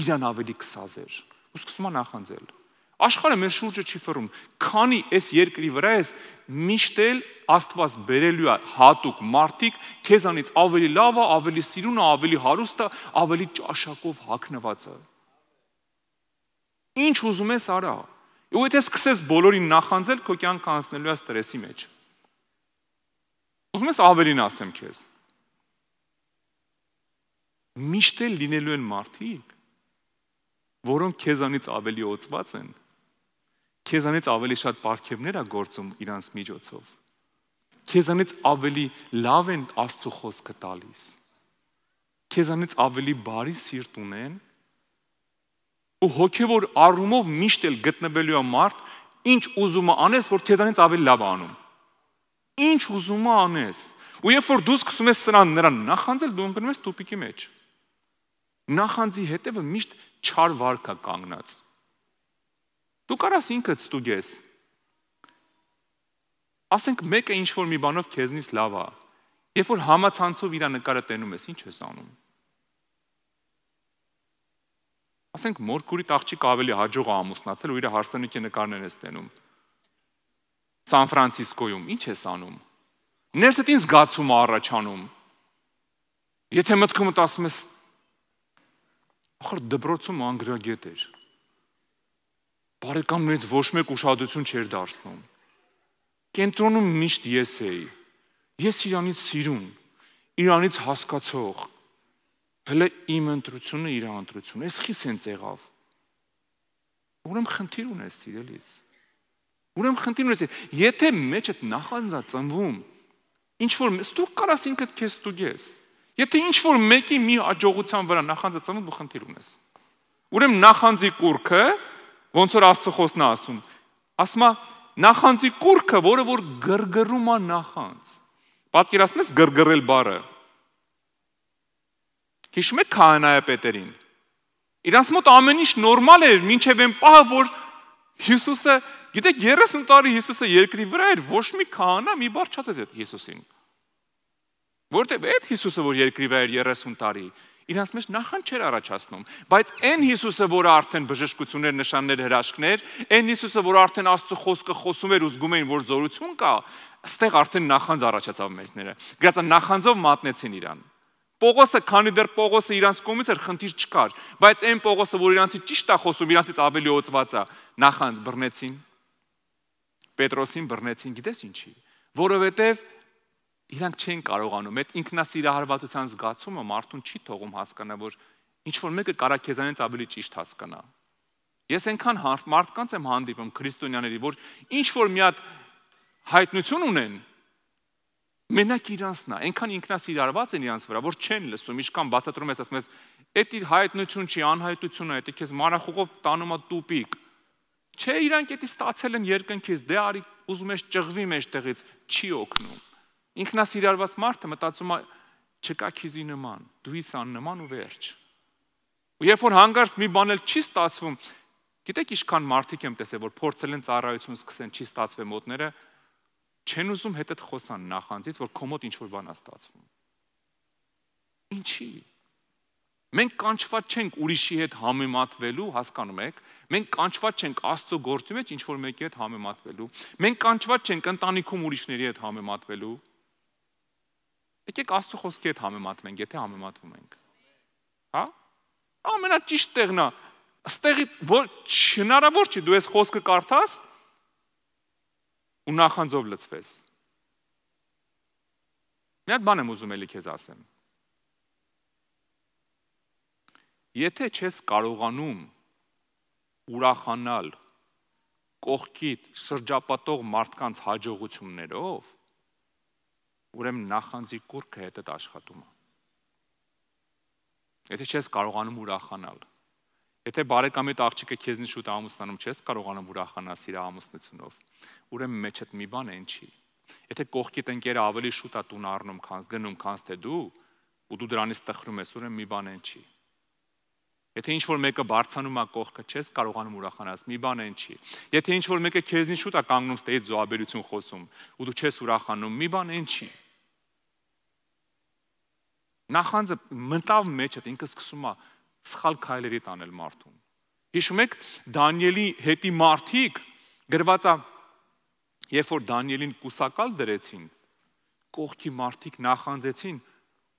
իրան ավելի կսազեր։ Ու սկսում է նախանձել։ Աշխարհը մեր շուրջը չի ֆռում։ Քանի այս երկրի վրա էս միշտ էլ Աստված բերելու է հատուկ մարդիկ, քեզանից ավելի լավը, ավելի սիրունը, ավելի հարուստը, ավելի ճաշակով հագնվածը։ Ինչ ուզում ես արա։ Ու եթե սկսես բոլորին նախանձել, քո կյանքը անցնելու է ստրեսի մեջ։ Ուզում ես ավելին ասեմ քեզ։ Միշտ էլ լինելու են մարդիկ, որոնք քեզանից ավելի օծված են, քեզանից ավելի շատ պարգևներ ա գործում իրանց միջոցով։ Քեզանից ավելի լավ են Աստծո խոսքը տալիս։ Քեզանից ավելի բարի սիրտ ունեն ու հոգևոր առումով միշտ էլ գտնվելու է մարդ, ինչ ուզում անես, որ քեզանից ավելի լավ անում։ Ինչ ուզում ես անես։ Ու երբ որ դու սկսում ես սրան նրան նախանձել, դու ընկնում ես տուպիկի մեջ։ Նախանձի հետևը միշտ չար վարքա կանգնած։ Դու կարաս ինքդ ստուգես։ Ասենք մեկը ինչ որ մի բանով քեզնից լավ է։ Երբ որ համացանցով իր նկարը տենում ես, ինչ ես անում։ Ասենք մորկուրի աղջիկ ավելի հաջող է ամուսնացել ու իր հարսանիքի նկարներն է ստենում։ Սան Ֆրանցիսկոյում ի՞նչ ես անում։ Ներսդ ինձ զգացում է առաջանում։ Եթե մտքումդ ասում ես ախր դպրոցում անգրագետ էր։ Բարեկամներից ոչ մեկ ուշադրություն չէր դարձնում։ Կենտրոնում միշտ ես էի։ Ես իրանից սիրուն, իրանից հասկացող, հələ իմ ընտրությունը իր ընտրությունը։ Էս խիս են ցեղավ։ Ուրեմն խնդիր ունես, իրենից։ Ուրեմն խնդիրն է, եթե մեջդ նախանձա ծնվում, ինչ որ ստու կարաս ինքդ քեզ ստուգես։ Եթե ինչ որ մեկի մի աջողության վրա նախանձա ծնվում, դու խնդիր ունես։ Ուրեմն նախանձի կուրքը, ոնց որ Աստծո խոսն է ասում, ասում է նախանձի կուրքը, որը որ գրգռում է նախանձ։ Պատկերացնես գրգռել բառը։ Հիշում եք քահանայա պետերին։ Իրանց մոտ ամեն ինչ նորմալ էր, ոչ միայն այն պահը, որ Հիսուսը Գիտեք 30 տարի Հիսուսը երկրի վրա էր, ոչ մի քահանա մի բառ չասեց այդ Հիսուսին։ Որտեւ այդ Հիսուսը, որ երկրի վրա էր 30 տարի, իրանց մեջ նախան չեր առաջացնում, բայց այն Հիսուսը, որը արդեն բժշկություններ, նշաններ, հրաշքներ, այն Հիսուսը, որ արդեն Աստծո խոսքը խոսում էր, ուզում էին, որ զորություն կա, այստեղ արդեն նախանձ առաջացավ մեջները։ Գրածա նախանձով մատնեցին իրան։ Պողոսը, քանի դեռ Պողոսը իրանց կողմից էր, խնդիր չկար, բայց այն Պողոսը, որ իրանցի ճիշտ է խոսում, իրանցից ավելի օծված է, նախանձ բռնեցին Պետրոսին բռնեցին, գիտես ինչի, որովհետև իրանք չեն կարողանում այդ ինքնասիրահարվածության զգացումը մարդուն չի թողում հասկանա, որ ինչ որ մեկը կարա քեզանից ավելի ճիշտ հասկանա։ Ես այնքան մարդկանց եմ հանդիպում քրիստոնյաների, որ ինչ որ մի հատ հայտնություն ունեն, մենակ իրանցն է, այնքան ինքնասիրարված են իրանց վրա, որ չեն լսում, ինչքան բացատրում ես, ասում ես, այդ իր հայտնություն չի, անհայտություն է, դա քեզ մարախուղով տանում է տուպիկ։ Չէ, իրանք էդի ստացել են երկնքից, դե արի ուզում ես ճղվի մեջտեղից, չի օգնում։ Ինքնասիրարված մարդը մտածում է չկա քիզի նման, դու ես աննման ու վերջ։ Ու երբ որ հանգարց մի բան էլ չի ստացվում, գիտեք ինչքան մարդիկ եմ տեսել, որ փորձել են ծառայություն սկսեն, չի ստացվի մոտները, չեն ուզում հետդ խոսան նախանձից, որ քո մոտ ինչ որ բան է ստացվում։ Ինչի՞։ Մենք կանչված չենք ուրիշի հետ համեմատվելու, հասկանում եք։ Մենք կանչված չենք Աստծո գործի մեջ ինչ որ մեկի հետ համեմատվելու։ Մենք կանչված չենք ընտանիքում ուրիշների հետ համեմատվելու։ Եկեք Աստծո խոսքի հետ համեմատվենք, եթե համեմատվում ենք։ Հա? Ամենաճիշտ տեղն է։ Աստեղից որ հնարավոր չի դու այս խոսքը կարդաս ու նախանձով լցվես։ Մի հատ բան եմ ուզում ելի քեզ ասեմ։ Եթե չես կարողանում ուրախանալ կողքիդ շրջապատող մարդկանց հաջողություններով, ուրեմն նախանձի կուրքը հետդ աշխատում է։ Եթե չես կարողանում ուրախանալ, եթե բարեկամիդ աղջիկը քեզնից շուտ ամուսնանում չես կարողանում ուրախանաս իր ամուսնությունով, ուրեմն մեջդ մի բան են չի։ Եթե կողքիդ ընկերը ավելի շուտ է տուն առնում, քան գնում, քան թե դու, ու դու դրանից տխրում ես, ուրեմն մի բան են չի։ Եթե ինչ որ մեկը բարձանում է կողքը, չես կարողանում ուրախանալ, մի բան այն չի։ Եթե ինչ որ մեկը քեզնից շուտ է կանգնում ստեյից զոհաբերություն խոսում, ու դու չես ուրախանում, մի բան այն չի։ Նախանձը մտավ մեջը, ինքը սկսում է սխալ քայլերի տանել մարդուն։ Հիշում եք Դանիելի հետի մարդիկ գրված է երբ որ Դանիելին կուսակալ դրեցին, կողքի մարդիկ նախանձեցին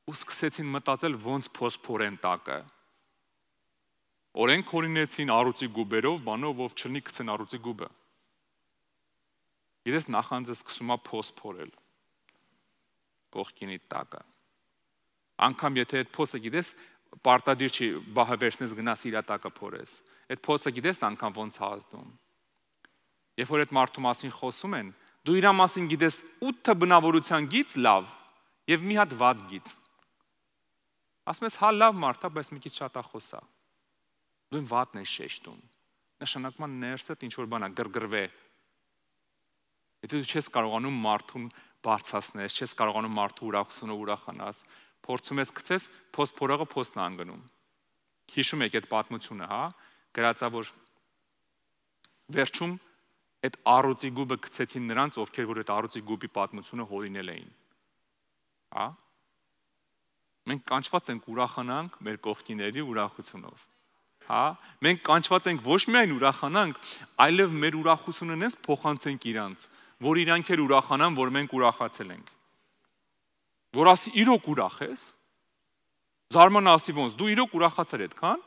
ու սկսեցին մտածել ոնց փոսփորեն տակը։ Օրենք օրինեցին առուցի գուբերով, բանով, ով չնի գցեն առուցի գուբը։ Իրես նախանձը սկսում է փոսփորել։ Կողքինի տակը։ Անկամ եթե այդ փոսը գիտես, պարտադիր չի բահը վերցնես գնաս իր տակը փորես։ Այդ փոսը գիտես անկամ ոնց հազդում։ Երբ որ այդ մարդու մասին խոսում են, դու իրա մասին գիտես 8-ը բնավորության գից լավ եւ մի հատ վատ գից։ Ասում ես հա լավ մարդ է, բայց մի քիչ շատ է խոսա նույն վատն է շեշտում։ Նշանակման ներսը ինչ որ բանա գրգռվե։ Եթե դու չես կարողանում մարդուն բարձրացնես, չես կարողանում մարդու ուրախությունը ուրախանաս, փորձում ես գցես, փոստ փորողը փոստն անգնում։ Հիշում եք այդ պատմությունը, հա, գրածավոր վերջում այդ առուծի գուբը գցեցին նրանց, ովքեր որ այդ առուծի գուբի պատմությունը հորինել էին։ Հա։ Մենք կանչված ենք ուրախանանք մեր կողքիների ուրախությունով հա մենք կանչված ենք ոչ միայն ուրախանանք այլև մեր ուրախությունը նենց փոխանցենք իրանց որ իրանք էլ ուրախանան որ մենք ուրախացել ենք որ ասի իրոք ուրախ ես զարման ասի ոնց դու իրոք ուրախացար այդքան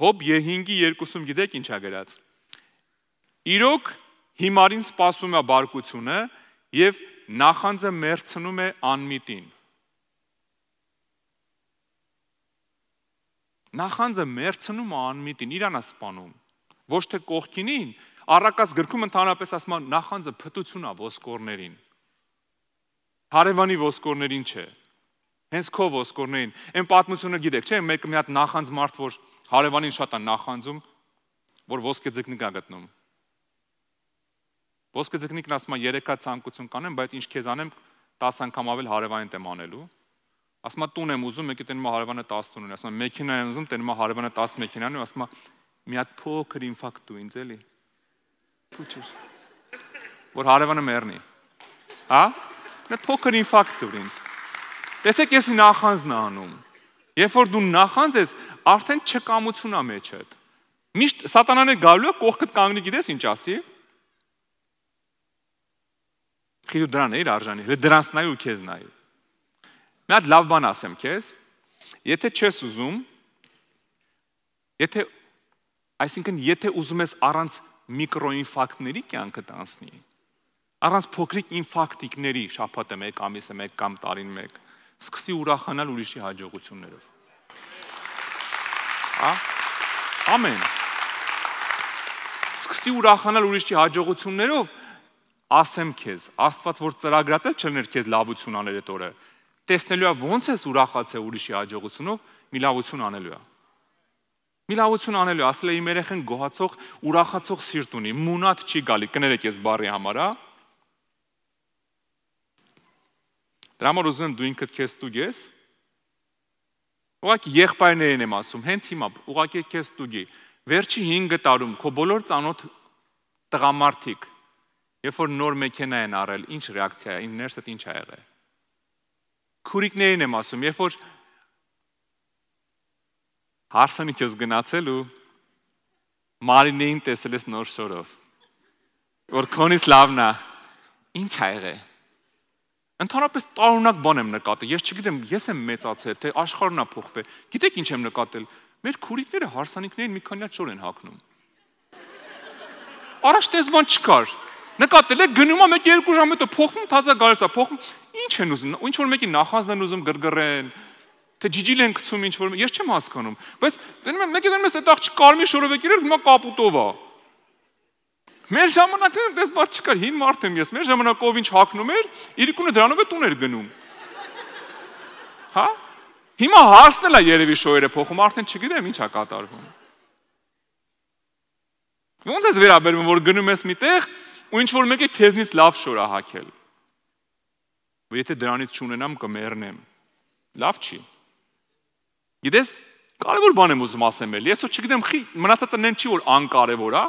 հոբ Ե5-ի 2-ում գիտեք ինչ ա գրած իրոք հիմարին սпасում է բարկությունը եւ նախանձը մերցնում է անմիտին նախանձը մերցնում է անմիտին, իրան է սپانում։ Ոչ թե կողքինին, առակաս գրքում ընդհանրապես ասում են նախանձը փտուցուն է ոսկորներին։ Հարևանի ոսկորներին չէ։ Հենց քո ոսկորներին։ Այն պատմությունը գիտեք, չէ՞, մեկը մի հատ նախանձ մարդ, որ հարևանին շատ է նախանձում, որ ոսկե ձկնիկ է գտնում։ Ոսկե ձկնիկն ասում է երեքա ցանկություն կանեմ, բայց ինչ քեզ անեմ 10 անգամ ավել հարևանին եմ անելու ասում է տուն եմ ուզում, մեկը տենմա հարևանը 10 տուն ունի, ասում է մեքենա եմ ուզում, տենմա հարևանը 10 մեքենա ունի, ասում է մի հատ փոքր ինֆակտ ու ինձ էլի։ Փուչուր։ Որ հարևանը մեռնի։ Հա? Նա փոքր ինֆակտ ունի ինձ։ Տեսեք, ես նախանձն անում։ Երբ որ դու նախանձ ես, արդեն չկամությունա մեջդ։ Միշտ սատանան է գալու է կողքդ կանգնի, գիտես ինչ ասի։ Խիդու դրան է իր արժանի, հենց դրանց նայու քեզ նայու։ Մի հատ լավ բան ասեմ քեզ։ Եթե չես ուզում, եթե այսինքն եթե ուզում ես առանց միկրոինֆակտների կյանքը տանցնի, առանց փոքրիկ ինֆակտիկների շաբաթը 1 ամիսը 1 կամ տարին 1, սկսի ուրախանալ ուրիշի հաջողություններով։ Հա? Ամեն։ Սկսի ուրախանալ ուրիշի հաջողություններով, ասեմ քեզ, Աստված որ ծրագրած է չլներ քեզ լավություն անել այդ օրը, որ տեսնելու է ոնց ես ուրախացել ուրիշի հաջողությունով, մի լավություն անելու է։ Մի լավություն անելու է, ասել է իմ երեխան գոհացող, ուրախացող սիրտ ունի, մունատ չի գալի, կներեք ես բարի համար, հա։ Դրա համար ուզում եմ դու ինքդ քեզ դու ես։ Ուղղակի եղբայրներին եմ ասում, հենց հիմա ուղղակի քեզ դու գի։ Վերջի 5 տարում քո բոլոր ծանոթ տղամարդիկ, երբ որ նոր մեքենա են առել, ինչ ռեակցիա է, իններսդ ինչ ա եղել քուրիկներին եմ ասում, երբ որ հարսանիք ես գնացել ու մարինեին տեսել ես նոր շորով, որ քոնից լավն է, ինչ ա եղել։ Ընդհանրապես տարօրինակ բան եմ նկատել։ Ես չգիտեմ, ես եմ մեծացել, թե աշխարհն է փոխվել։ Գիտեք ինչ եմ նկատել։ Մեր քուրիկները հարսանիքներին մի քանի հատ շոր են հագնում։ Առաջ տես բան չկար։ Նկատել եք, գնում է մեկ երկու ժամ հետո փոխվում, թազա գալիս է, փոխվում։ Ինչ են ուզում։ Ինչ որ մեկի նախազն են ուզում գրգռեն, թե ջիջիլ են գցում ինչ որ ես չեմ հասկանում։ Բայց դենում եմ մեկը դնում ես այդ աղջիկ կարմիր շորով է գիրել, հիմա կապուտով է։ Մեր ժամանակներում դες բար չկար, հին մարդ եմ ես։ Մեր ժամանակով ինչ հակնում էր, իրիկունը դրանով է տուն էր գնում։ Հա՞։ Հիմա հարցնելա երևի շոյերը փոխում, արդեն չգիտեմ ինչ է կատարվում։ Ոնց ես վերաբերվում, որ գնում ես միտեղ ու ինչ որ մեկը քեզնից լավ շորա հակել։ Եթե դրանից չունենամ կմեռնեմ։ Լավ չի։ Գիտես, կարևոր բան եմ ուզում ասեմ էլ։ Ես ու չգիտեմ խի մնացածը նեն չի որ անկարևոր է։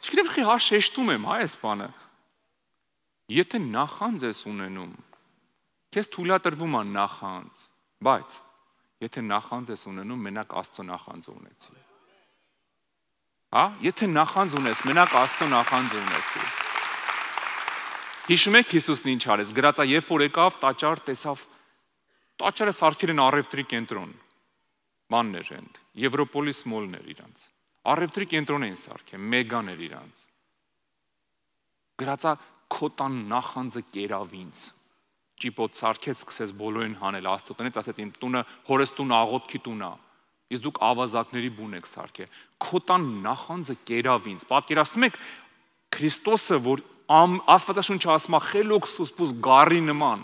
Չգիտեմ խի հա շեշտում եմ, հա այս բանը։ Եթե նախանձ ես ունենում, քեզ թույլատրվում է նախանձ, բայց եթե նախանձ ես ունենում, մենակ Աստծո նախանձը ունեցի։ Հա, եթե նախանձ ունես, մենակ Աստծո նախանձը ունեցի։ Հիշում եք Հիսուսն ինչ արեց։ Գրածա երբ որ եկավ, տաճար տեսավ տաճարը սարքել են առևտրի կենտրոն։ Բաններ են, Եվրոպոլիս մոլներ իրանց։ Առևտրի կենտրոն են սարքել, մեգաներ իրանց։ Գրածա քոտան նախանձը կերավ ինձ ճիպոտ սարքեց, սկսեց բոլորին հանել Աստծո տնից, ասեց իմ տունը հորս տուն աղոթքի տուն է։ Իսկ դուք ավազակների բուն եք սարքել։ Քո տան նախանձը կերավ ինձ։ Պատկերացնում եք Քրիստոսը, որ ամ աստվածաշունչը ասում է խելոք սուսպուս գարի նման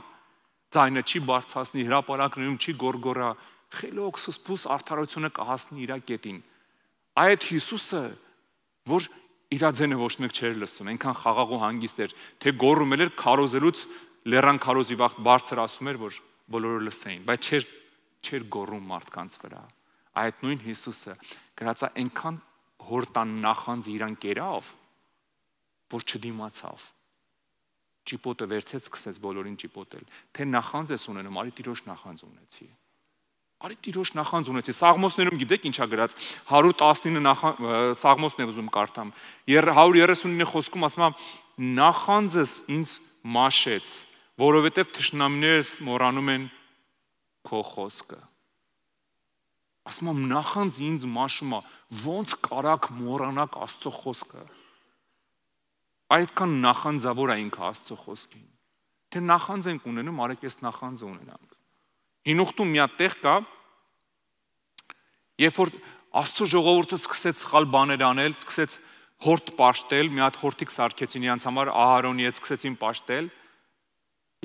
ձայնը չի բարձրացնի հրաապարակներում չի գորգորա խելոք սուսպուս արդարությունը կհասնի իր կետին այդ Հիսուսը որ իր ձենը ոչ մեկ չէր լսում այնքան խաղաղ ու հանգիստ էր թե գոռում էր քարոզելուց լեռան քարոզի վաղ բարձր ասում էր որ բոլորը լսեին բայց չէր չէր գոռում մարդկանց վրա այդ նույն Հիսուսը գրածա այնքան հորտան նախանձ իրան կերավ որ չդիմացավ։ Ճիպոտը վերցեց, սկսեց բոլորին ճիպոտել։ Թե նախանձ ես ունենում, արի տիրոջ նախանձ ունեցի։ Արի տիրոջ նախանձ ունեցի։ Սաղմոսներում գիտեք ինչա գրած 119 նախան սաղմոսն եմ ուզում կարդամ։ 139-ի խոսքում ասում է նախանձս ինձ մաշեց, որովհետև թշնամիներս մոռանում են քո խոսքը։ Ասում եմ նախանձ ինձ մաշում է, ոնց կարակ մոռանաք Աստծո խոսքը այդքան նախանձավոր է ինքը Աստծո խոսքին։ Թե նախանձ ենք ունենում, արեք այս նախանձը ունենանք։ Հինուխտում մի հատ տեղ կա, երբ որ Աստծո ժողովուրդը սկսեց սխալ բաներ անել, սկսեց հորտ ճաշտել, մի հատ հորտիկ սարքեցին իրանց համար Ահարոնի հետ սկսեցին ճաշտել,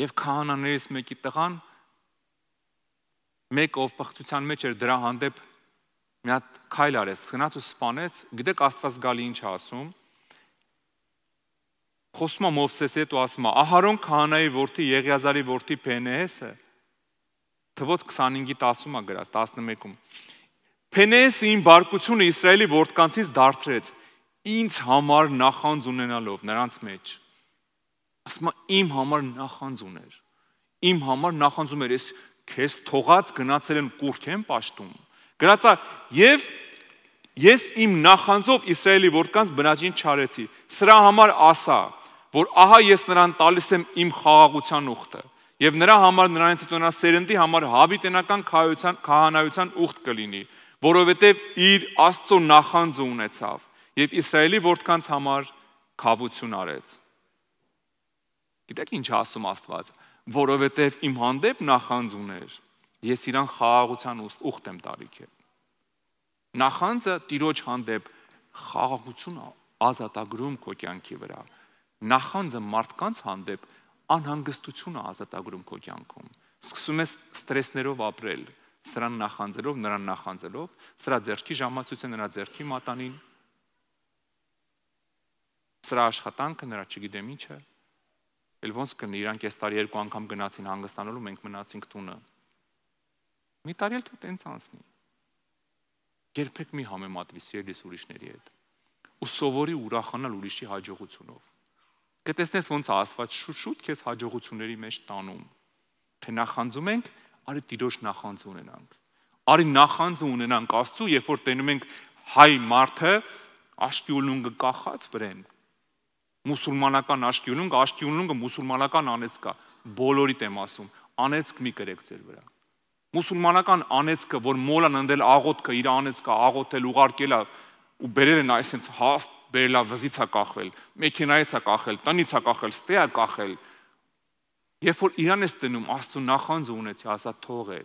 եւ քահանաներից մեկի տղան մեկ ով բղծության մեջ էր դրա հանդեպ մի հատ քայլ արեց, գնաց ու սփանեց, գիտեք Աստված գալի ինչ ասում, խոսում է Մովսեսի հետ ու ասում է Ահարոն քահանայի որդի Եղիազարի որդի Փենեեսը թվոց 25-ի 10-ում է գրած 11-ում Փենեեսը իմ բարկությունը Իսրայելի որդկանցից դարձրեց ինձ համար նախանձ ունենալով նրանց մեջ ասում է իմ համար նախանձ ուներ իմ համար նախանձում էր ես քեզ թողած գնացել են կուրք են պաշտում գրածա եւ ես իմ նախանձով Իսրայելի որդկանց բնաջին չարեցի սրա համար ասա որ ահա ես նրան տալիս եմ իմ խաղաղության ուխտը եւ նրա համար նրանից հետո նա սերնդի համար հավիտենական քահանայության քահանայության ուխտ կլինի որովհետեւ իր աստծո նախանձը ունեցավ եւ իսրայելի որդկանց համար խավություն արեց գիտեք ինչ ասում աստված որովհետեւ իմ հանդեպ նախանձ ուներ ես իրան խաղաղության ուխտ եմ տարիքել նախանձը տիրոջ հանդեպ խաղաղություն ազատագրում քո կյանքի վրա նախանձը մարդկանց հանդեպ անհանգստություն է ազատագրում քո կյանքում։ Սկսում ես ստրեսներով ապրել, սրան նախանձելով, նրան նախանձելով, սրա ձերքի ժամացույցը նրա ձերքի մատանին, սրա աշխատանքը նրա չգիտեմ ինչը։ Էլ ոնց կն իրանք այս տարի երկու անգամ գնացին հանգստանալու, մենք մնացինք տունը։ Մի տարի էլ դու տենց անցնի։ Երբեք մի համեմատվի սիրելիս ուրիշների հետ։ Ու սովորի ուրախանալ ուրիշի հաջողությունով կտեսնես ոնց է Աստված շուտ-շուտ քեզ հաջողությունների մեջ տանում։ Թե նախանձում ենք, արի Տիրոջ նախանձ ունենանք։ Արի նախանձ ունենանք Աստծու, երբ որ տենում ենք հայ մարդը աշկյուլունգը կախած վրեն։ Մուսուլմանական աշկյուլունգ, աշկյուլունգը մուսուլմանական անեցքա։ Բոլորիդ եմ ասում, անեցք մի կրեք ձեր վրա։ Մուսուլմանական անեցքը, որ մոլան ընդել աղոթքը, իր անեցքը աղոթել ուղարկելա ու բերել են այսպես հաստ բերելա վզից է կախվել, մեքենայից է կախել, տնից է կախել, ստե է կախել։ Երբ որ իրան ես տնում, Աստծո նախանձը ունեցի, ասա թող է։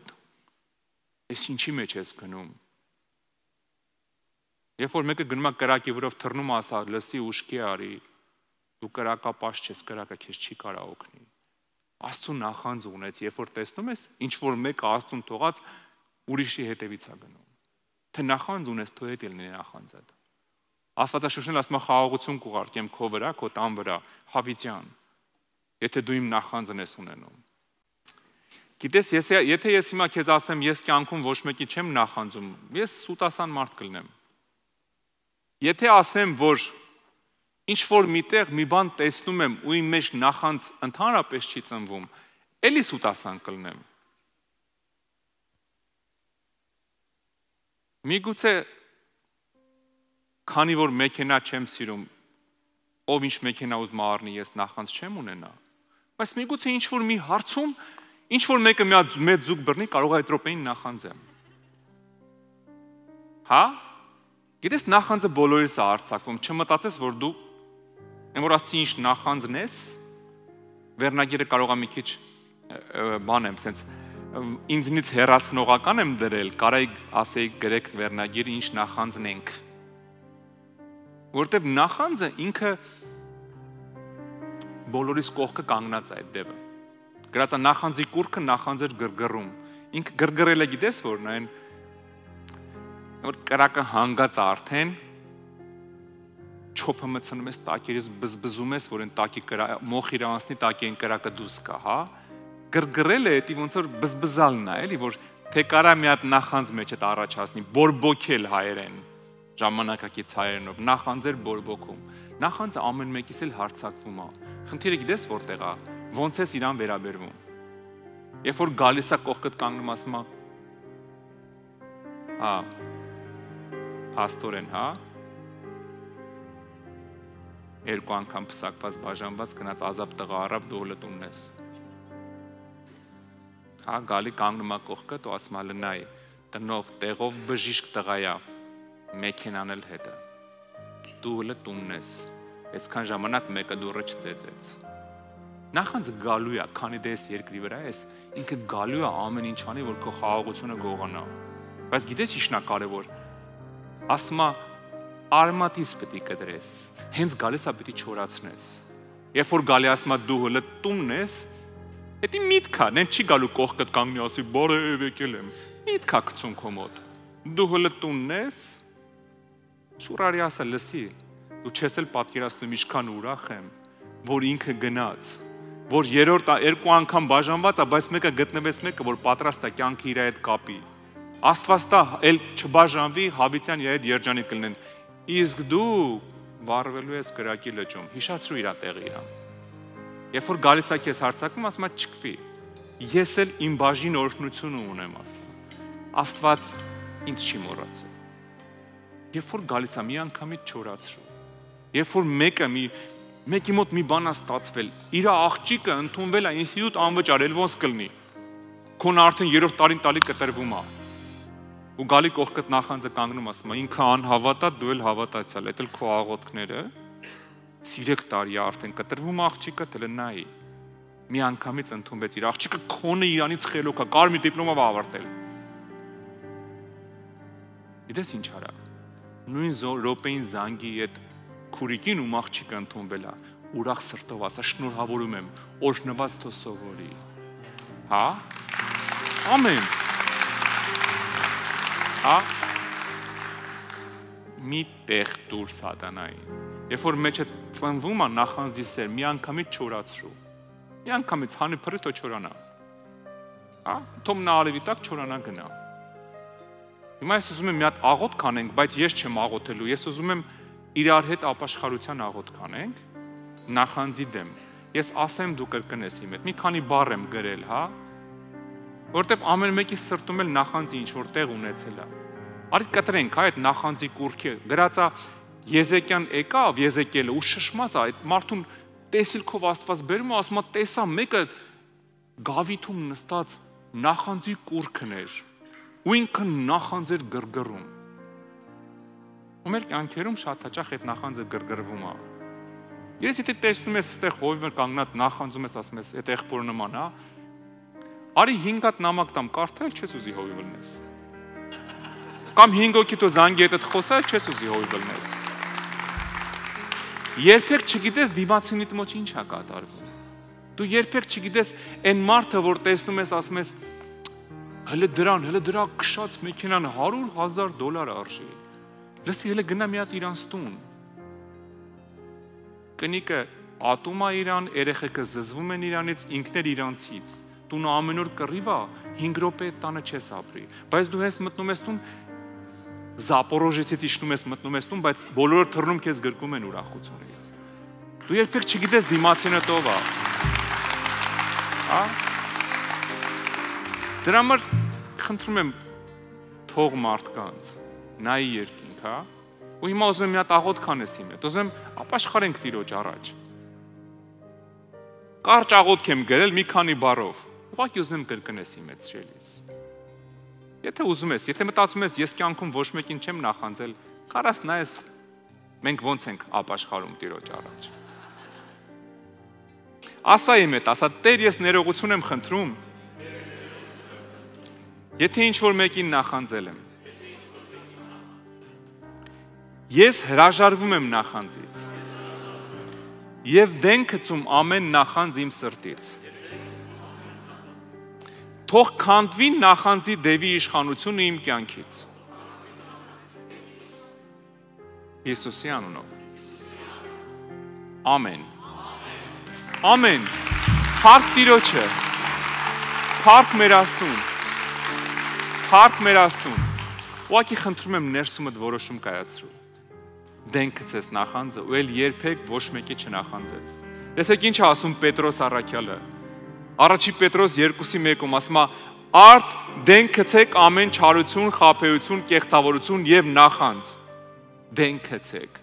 Էս ինչի մեջ ես գնում։ Երբ որ մեկը գնում է կրակի վրով թռնում, ասա լսի ուշքի արի։ Դու կրակապաշ չես, կրակը քեզ չի կարող օգնի։ Աստծո նախանձ ունեց, երբ որ տեսնում ես, ինչ որ մեկը Աստուն թողած ուրիշի հետևից է գնում։ Թե նախանձ ունես, թող էլ լինի նախանձդ։ Աստվածաշունչն ասում է խաղաղություն կուղարկեմ քո վրա, քո տան վրա, հավիտյան։ Եթե դու իմ նախանձն ես ունենում։ Գիտես, ես եթե ես հիմա քեզ ասեմ, ես կյանքում ոչ մեկի չեմ նախանձում, ես սուտասան մարդ կլինեմ։ Եթե ասեմ, որ ինչ որ միտեղ մի բան տեսնում եմ ու իմ մեջ նախանձ ընդհանրապես չի ծնվում, էլի սուտասան կլնեմ։ Միգուցե Քանի որ մեքենա չեմ սիրում, ով ինչ մեքենա ուզում առնի, ես նախանց չեմ ունենա։ Բայց միգուցե ինչ որ մի հարցում, ինչ որ մեկը մի հատ մեծ զուգ բռնի, կարող է այդ րոպեին նախանձեմ։ Հա? Գիտես նախանձը բոլորիս է արցակում, չմտածես որ դու այն որ ասի ինչ նախանձն ես, վերնագիրը կարող է մի քիչ բան եմ, sense ինձնից հերացնողական եմ դրել, կարայի ասեի գրեք վերնագիրը ինչ նախանձնենք որովհետև նախանձը ինքը բոլորիս կողքը կանգնած է այդ դեպը։ Գրածա նախանձի կուրքը նախանձեր գրգռում։ Ինքը գրգռել է գիտես որ նա այն որ կրակը հանգած արդեն չոփը մցնում ես տակերից բզբզում ես որ այն տակի կրա մոխ իր անցնի տակի այն կրակը դուս կա հա գրգռել է դա ոնց որ բզբզալն է էլի որ թե կարա մի հատ նախանձ մեջ է առաջացնի բորբոքել հայերեն ժամանակակից հայերենով նախանձեր բորբոքում նախանձը ամեն մեկից էլ հարցակվում է խնդիրը գիտես որտեղ է ո՞նց ես իրան վերաբերվում երբ որ գալիս է կողքդ կանգնում ասում է հա пастоրեն հա երկու անգամ փսակված բաժանված գնաց ազատ տղա առավ դոլտումն ես հա գալի կանգնում է կողքդ ու ասում է լնայ տնով տեղով բժիշկ տղայա մեքենան էլ հետը։ Դու հələ տունն ես։ Այսքան ժամանակ մեկը դուրը չծեծեց։ Նախանց գալու է, քանի դես դե երկրի վրա ես, ինքը գալու է ամեն ինչ անի, որ քո խաղաղությունը գողանա։ Բայց գիտես ի՞նչն է կարևոր։ Ասմա արմատից պետք է կդրես։ Հենց գալիս է պետք չորացնես։ Երբ որ գալի ասմա դու հələ տունն ես, դա միտքա, նեն չի գալու կողքդ կանգնի ասի, «Բարև եկել եմ»։ Միտքա գցուն քո մոտ։ Դու հələ տունն ես, Շուրարի ասա լսի, դու չես էլ պատկերացնում ինչքան ուրախ եմ, որ ինքը գնաց, որ երրորդ երկու անգամ բաժանված, բայց մեկը գտնվեց մեկը, որ պատրաստ է կյանքը իր հետ կապի։ Աստվածտա էլ չբաժանվի, հավիտյան իր հետ երջանիկ կլինեն։ Իսկ դու վառվելու ես գրակի լճում։ Հիշացրու իր տեղը իրա։ Երբ որ գալիս է քեզ հարցակում, ասում է չկվի։ Ես էլ իմ բաժին օրհնություն ունեմ ասում։ Աստված ինձ չի մոռացել։ Երբ որ գալիս է մի անգամից չորացրու։ Երբ որ մեկը մի մեկի մոտ մի բան է ստացվել, իր աղջիկը ընդունվել է ինստիտուտ անվճար, ել ոնց կլնի։ Քոն արդեն երրորդ տարին տալի կտրվում է։ Ու գալի կողքդ նախանձը կանգնում ասում է, ինքը անհավատա, դու էլ հավատացյալ, դա էլ քո աղոթքները։ Սիրեք տարի արդեն կտրվում աղջիկը դլնայի։ Մի անգամից ընդունվեց իր աղջիկը քոնը իրանից խելոքա, կարմիր դիպլոմով ավարտել։ Իդես ինչ արա նույն րոպեին զանգի այդ քուրիկին ու աղջիկը ընդունվելա ուրախ սրտով ասա շնորհավորում եմ օրհնված թո սովորի հա ամեն հա մի տեղ դուր սատանային երբ որ մեջը ծնվում է նախանձի սեր մի անգամից չորացրու մի անգամից հանի փռի թո չորանա հա թոմնա արևի տակ չորանա գնա Հիմա ես ուզում եմ մի հատ աղոտ կանենք, բայց ես չեմ աղոթելու, ես ուզում եմ իրար հետ ապաշխարության աղոտ կանենք նախանձի դեմ։ Ես ասեմ դու կրկնես իմ հետ։ Մի քանի բառ եմ գրել, հա, որտեվ ամեն մեկի սրտում էլ նախանձի ինչ որ տեղ ունեցել է։ Արի կտրենք, հա, այդ նախանձի կուրքը գրածա Եզեկյան եկավ, Եզեկիելը ու շշմաց այդ մարդուն տեսիլքով Աստված բերում ու ասում է տեսա մեկը գավիթում նստած նախանձի կուրքն էր ու ինքը նախանձեր գրգռում։ Ու մեր կյանքերում շատ հաճախ այդ նախանձը գրգռվում է։ Ես եթե տեսնում ես այդտեղ հովիվը կանգնած նախանձում ես, ասում ես, այդ եղբոր նման, հա։ Արի 5 հատ նամակ տամ, կարդալ չես ուզի հովիվը լնես։ Կամ 5 հոգի դու զանգի հետդ խոսալ չես ուզի հովիվը լնես։ Երբեք չգիտես դիմացինիդ մոտ ինչ է կատարվում։ Դու երբեք չգիտես այն մարդը, որ տեսնում ես, ասում ես, ես Հələ դրան, հələ դրա քշած մեքենան 100.000 դոլար արժի։ Լսի հələ գնա մի հատ իրանց տուն։ Կնիկը ատում է իրան, երեխեքը զզվում են իրանից, ինքն էլ իրանցից։ Տունը ամեն օր կռիվա, 5 րոպե տանը չես ապրի։ Բայց դու ես մտնում ես տուն, Զապորոժեցից իջնում ես, մտնում ես տուն, բայց բոլորը թռնում քեզ գրկում են ուրախությունից։ Դու երբեք չգիտես դիմացինը ով է։ Հա՞։ Դրա համար խնդրում եմ թող մարդկանց նայի երկինք, հա? Ու հիմա ուզում եմ մի հատ աղոտ քանես իմ հետ։ Ուզում եմ ապաշխարենք Տիրոջ առաջ։ Կարճ աղոտ եմ գրել մի քանի բառով։ Ուղղակի ուզում եմ կրկնես իմ հետ շելից։ Եթե ուզում ես, եթե մտածում ես, ես կյանքում ոչ մեկին չեմ նախանձել, կարաս նայես մենք ո՞նց ենք ապաշխարում Տիրոջ առաջ։ Ասա իմ հետ, ասա Տեր, ես ներողություն եմ խնդրում Եթե ինչ որ մեկին նախանձել եմ, ես հրաժարվում եմ նախանձից։ Եվ դեն գցում ամեն նախանձ իմ սրտից։ Թող քանդվի նախանձի դեվի իշխանությունը իմ կյանքից։ Հիսուսի անունով։ Ամեն։ Ամեն։ Փառք Տիրոջը։ Փառք մեր Աստծուն։ Փառք մեր Աստծուն։ Ուղղակի խնդրում եմ ներսումդ որոշում կայացրու։ Դենքը ցես նախանձը ու ել երբեք ոչ մեկի չնախանձես։ Տեսեք ինչ է ասում Պետրոս Առաքյալը։ Առաջի Պետրոս 2-ի 1-ում ասում է. «Արդ դենքը ցեք ամեն չարություն, խաբեություն, կեղծավորություն եւ նախանձ»։ Դենքը ցեք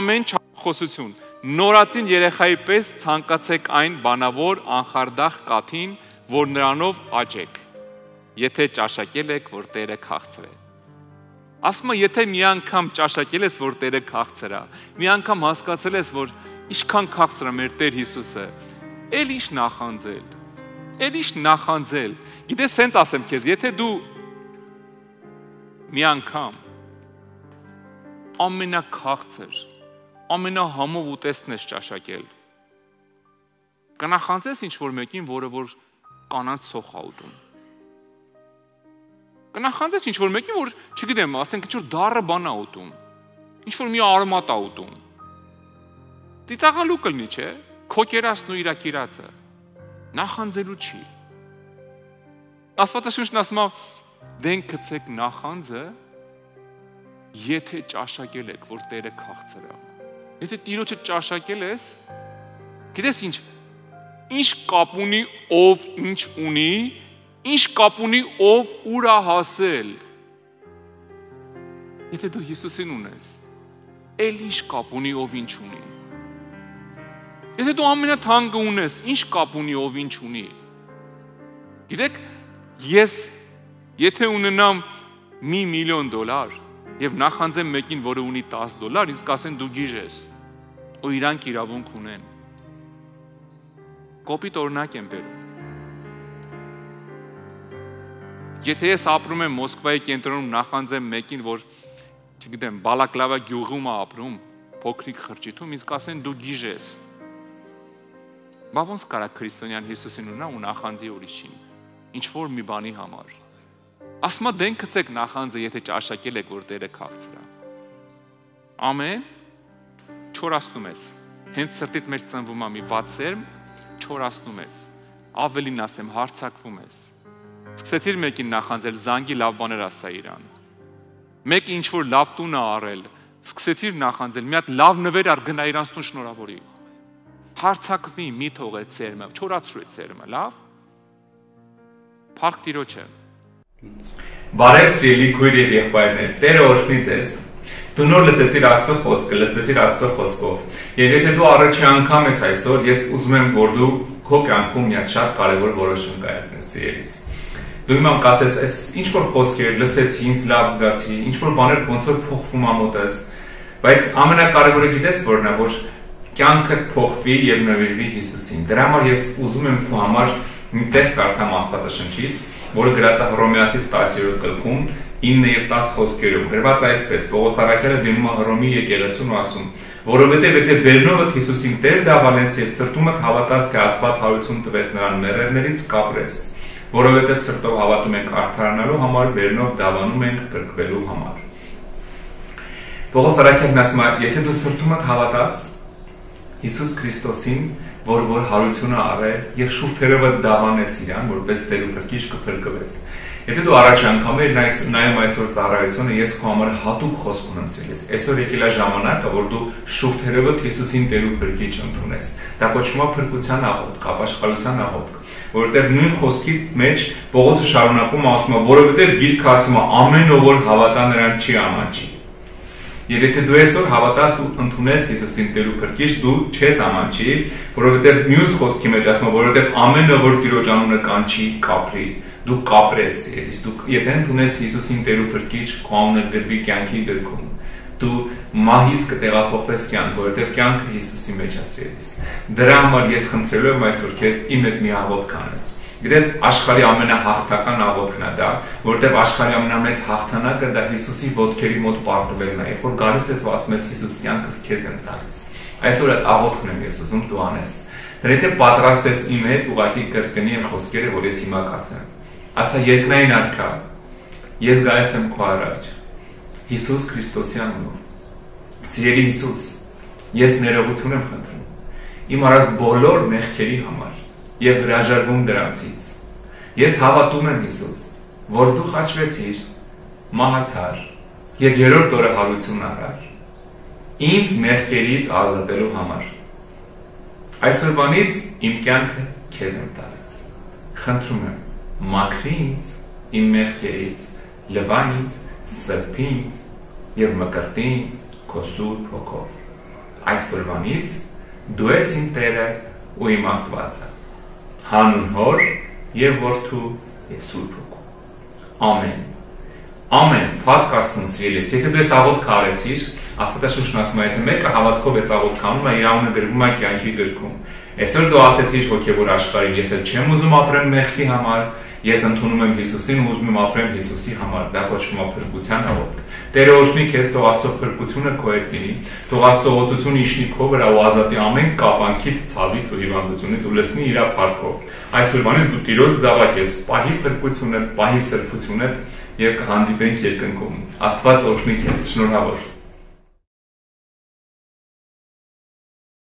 ամեն չարխոսություն, նորածին երեխայի պես ցանկացեք այն բանավոր անխարդախ կաթին, որ նրանով աճեք եթե ճաշակել եք, որ Տերը քաղցրե։ Ասում է, եթե մի անգամ ճաշակել ես, որ Տերը քաղցրա, մի անգամ հասկացել ես, որ ինչքան քաղցրա մեր Տեր Հիսուսը, ել ի՞նչ նախանձել։ Ել ի՞նչ նախանձել։ Գիտես, սենց ասեմ քեզ, եթե դու մի անգամ ամենակաղցր, ամենահամով ուտեստն ես ճաշակել։ Կնախանձես ինչ որ մեկին, որը որ կանանց սոխ ա ուտում կնախանձես ինչ որ մեկի, որ, չգիտեմ, ասենք ինչ որ դառը բան ա ուտում։ Ինչ որ մի արմատ ա ուտում։ Տիտաղալու կլինի, չէ՞։ Քո կերածն ու իրա կիրածը նախանձելու չի։ Աստվածաշունչն ասում է դեն գցեք նախանձը, եթե ճաշակել եք, որ Տերը քաղցրա։ Եթե Տիրոջը ճաշակել ես, գիտես ինչ, ինչ կապ ունի ով ինչ ունի Ինչ կապ ունի ով ուր է հասել։ Եթե դու Հիսուսին ունես, ել ինչ կապ ունի ով ինչ ունի։ Եթե դու ամենաթանկը ունես, ինչ կապ ունի ով ինչ ունի։ Գիտեք, ես եթե ունենամ մի միլիոն դոլար եւ նախանձեմ մեկին, որը ունի 10 դոլար, ինձ կասեն դու գիժ ես։ Ու իրանք իրավունք ունեն։ Կոպիտ օրինակ եմ բերում Եթե ես ապրում եմ Մոսկվայի կենտրոնում, նախանձեմ մեկին, որ չգիտեմ, Բալակլավա գյուղում է ապրում, փոքրիկ խրճիթում, իսկ ասեն դու գիժ ես։ Բա ոնց կարա քրիստոնյան Հիսուսին ունա ու նախանձի ուրիշին։ Ինչ որ մի բանի համար։ Ասմա դեն գցեք նախանձը, եթե ճաշակել եք, որ Տերը քաղցրա։ Ամեն չորացնում ես։ Հենց սրտիդ մեջ ծնվում է մի վատ սերմ, չորացնում ես։ Ավելին ասեմ, հարցակվում ես։ Սկսեցիր մեկին նախանձել զանգի լավ բաներ ասա իրան։ Մեկ ինչ որ լավ տուն է առել, սկսեցիր նախանձել մի հատ լավ նվեր առ գնա իրանց տուն շնորհավորի։ Հարցակվի մի թողե ծերմը, չորացրու ծերմը, լավ։ Փառք Տիրոջը։ Բարև սիրելի քույր եւ եղբայրներ, Տերը օրհնի ձեզ։ Դու նոր լսեցիր Աստծո խոսքը, լսեցիր Աստծո խոսքով։ Եվ եթե դու առաջի անգամ ես այսօր, ես ուզում եմ, որ դու քո կյանքում մի հատ շատ կարևոր որոշում կայացնես, սիրելիս դու իմամ կասես, այս ինչ որ խոսքեր լսեցի, ինձ լավ զգացի, ինչ որ բաներ ոնց որ փոխվում ամոտես, բայց ամենակարևորը գիտես որն է, որ կյանքը փոխվի եւ նվիրվի Հիսուսին։ Դրա համար ես ուզում եմ քո համար մի տեղ կարդամ Աստվածաշնչից, որը գրած է Հռոմեացիս 10-րդ գլխում 9 եւ 10 խոսքերով։ Գրված է այսպես. Պողոս առաքյալը դիմում է Հռոմի եկեղեցուն ու ասում. որովհետեւ եթե բերնովդ Հիսուսին Տեր դավանես եւ սրտումդ հավատաս, թե Աստված հարություն տվեց նրան մեռելներից կապրես, որովհետև սրտով հավատում ենք արդարանալու համար, բերնով դավանում ենք կրկվելու համար։ Պողոս Արաքյանն ասում է, եթե դու սրտումդ հավատաս Հիսուս Քրիստոսին, որ որ հարությունը արել եւ շուփերովը դավանես իրան, որպես Տեր ու Քրկիջ կփրկվես։ Եթե դու առաջ անգամ էր նայս նայում այսօր ծառայությունը, ես քո համար հատուկ խոսք ունեմ ցելես։ Այսօր եկել է ժամանակը, որ դու շուփերովը Հիսուսին Տեր ու Քրկիջ ընդունես։ Դա կոչվում է փրկության աղոտ, կապաշխարության աղոտ որովհետև նույն խոսքի մեջ Պողոսը շարունակում ասում է, որովհետև գիրքը ասում է ամեն ով որ հավատա նրան չի ամաչի։ Եվ եթե դու այսօր հավատաս ու ընդունես Հիսուսին Տերու փրկիչ, դու չես ամանչի, որովհետև մյուս խոսքի մեջ ասում է, որովհետև ամենը, որ Տիրոջ անունը կանչի, կապրի, դու կապրես, ես դու եթե ընդունես Հիսուսին Տերու փրկիչ, քո անունը գրվի կյանքի գրքում դու մահից կտեղափոխվես կյանք, որովհետև կյանքը Հիսուսի մեջ է սիրելիս։ Դրա համար ես խնդրելու եմ այսօր քեզ իմ հետ մի աղոթք անես։ Գրես աշխարհի ամենահաղթական աղոթքն է դա, որտեղ աշխարհի ամենամեծ հաղթանակը դա Հիսուսի ոտքերի մոտ պարտվելն է։ Երբ որ գալիս ես ու ասում ես Հիսուս կյանքս քեզ եմ տալիս։ Այսօր այդ աղոթքն եմ ես ուզում դու անես։ Դրա հետ պատրաստ ես իմ հետ ուղակի կրկնի խոսքերը, որ ես հիմա կասեմ։ Ասա երկնային արքա, ես գալիս եմ քո առաջ Հիսուս Քրիստոսի անունով։ Սիրելի Հիսուս, ես ներողություն եմ խնդրում իմ առած բոլոր մեղքերի համար եւ հրաժարվում դրանցից։ Ես հավատում եմ Հիսուս, որ դու խաչվեցիր, մահացար եւ երրորդ օրը հարություն առար։ Ինձ մեղքերից ազատելու համար։ Այսօրվանից իմ կյանքը քեզ եմ տալիս։ Խնդրում եմ, մաքրի ինձ իմ մեղքերից, լվա ինձ, սրբի ինձ եւ մկրտի ինձ քո սուրբ հոգով։ Այսօրվանից դու ես իմ Տերը ու իմ Աստվածը։ Հանուն Հոր եւ Որդու եւ Սուրբ Հոգու։ Ամեն։ Ամեն փակասուն սիրելիս, եթե դու ես աղոտ քարեցիր, Աստվածաշունչն ասում է, եթե մեկը հավատքով ես աղոտ քանում, այն իրավունը գրվում է կյանքի գրքում։ Այսօր դու ասեցիր հոգևոր աշխարհին, ես էլ չեմ ուզում ապրեմ մեղքի համար, ես ընդունում եմ Հիսուսին ու ուզում եմ ապրեմ Հիսուսի համար, դա կոչվում է փրկության հաղորդք։ Տերը օրհնի քեզ, թող Աստծո փրկությունը քո հետ լինի, թող Աստծո ողորմությունը իշնի քո վրա ու ազատի ամեն կապանքից, ցավից ու հիվանդությունից ու լցնի իր փառքով։ Այսօրվանից դու Տիրոջ զավակ ես, պահի փրկությունը, պահի սրբությունը եւ կհանդիպենք երկնքում։ Աստված օրհնի քեզ, շնորհավոր։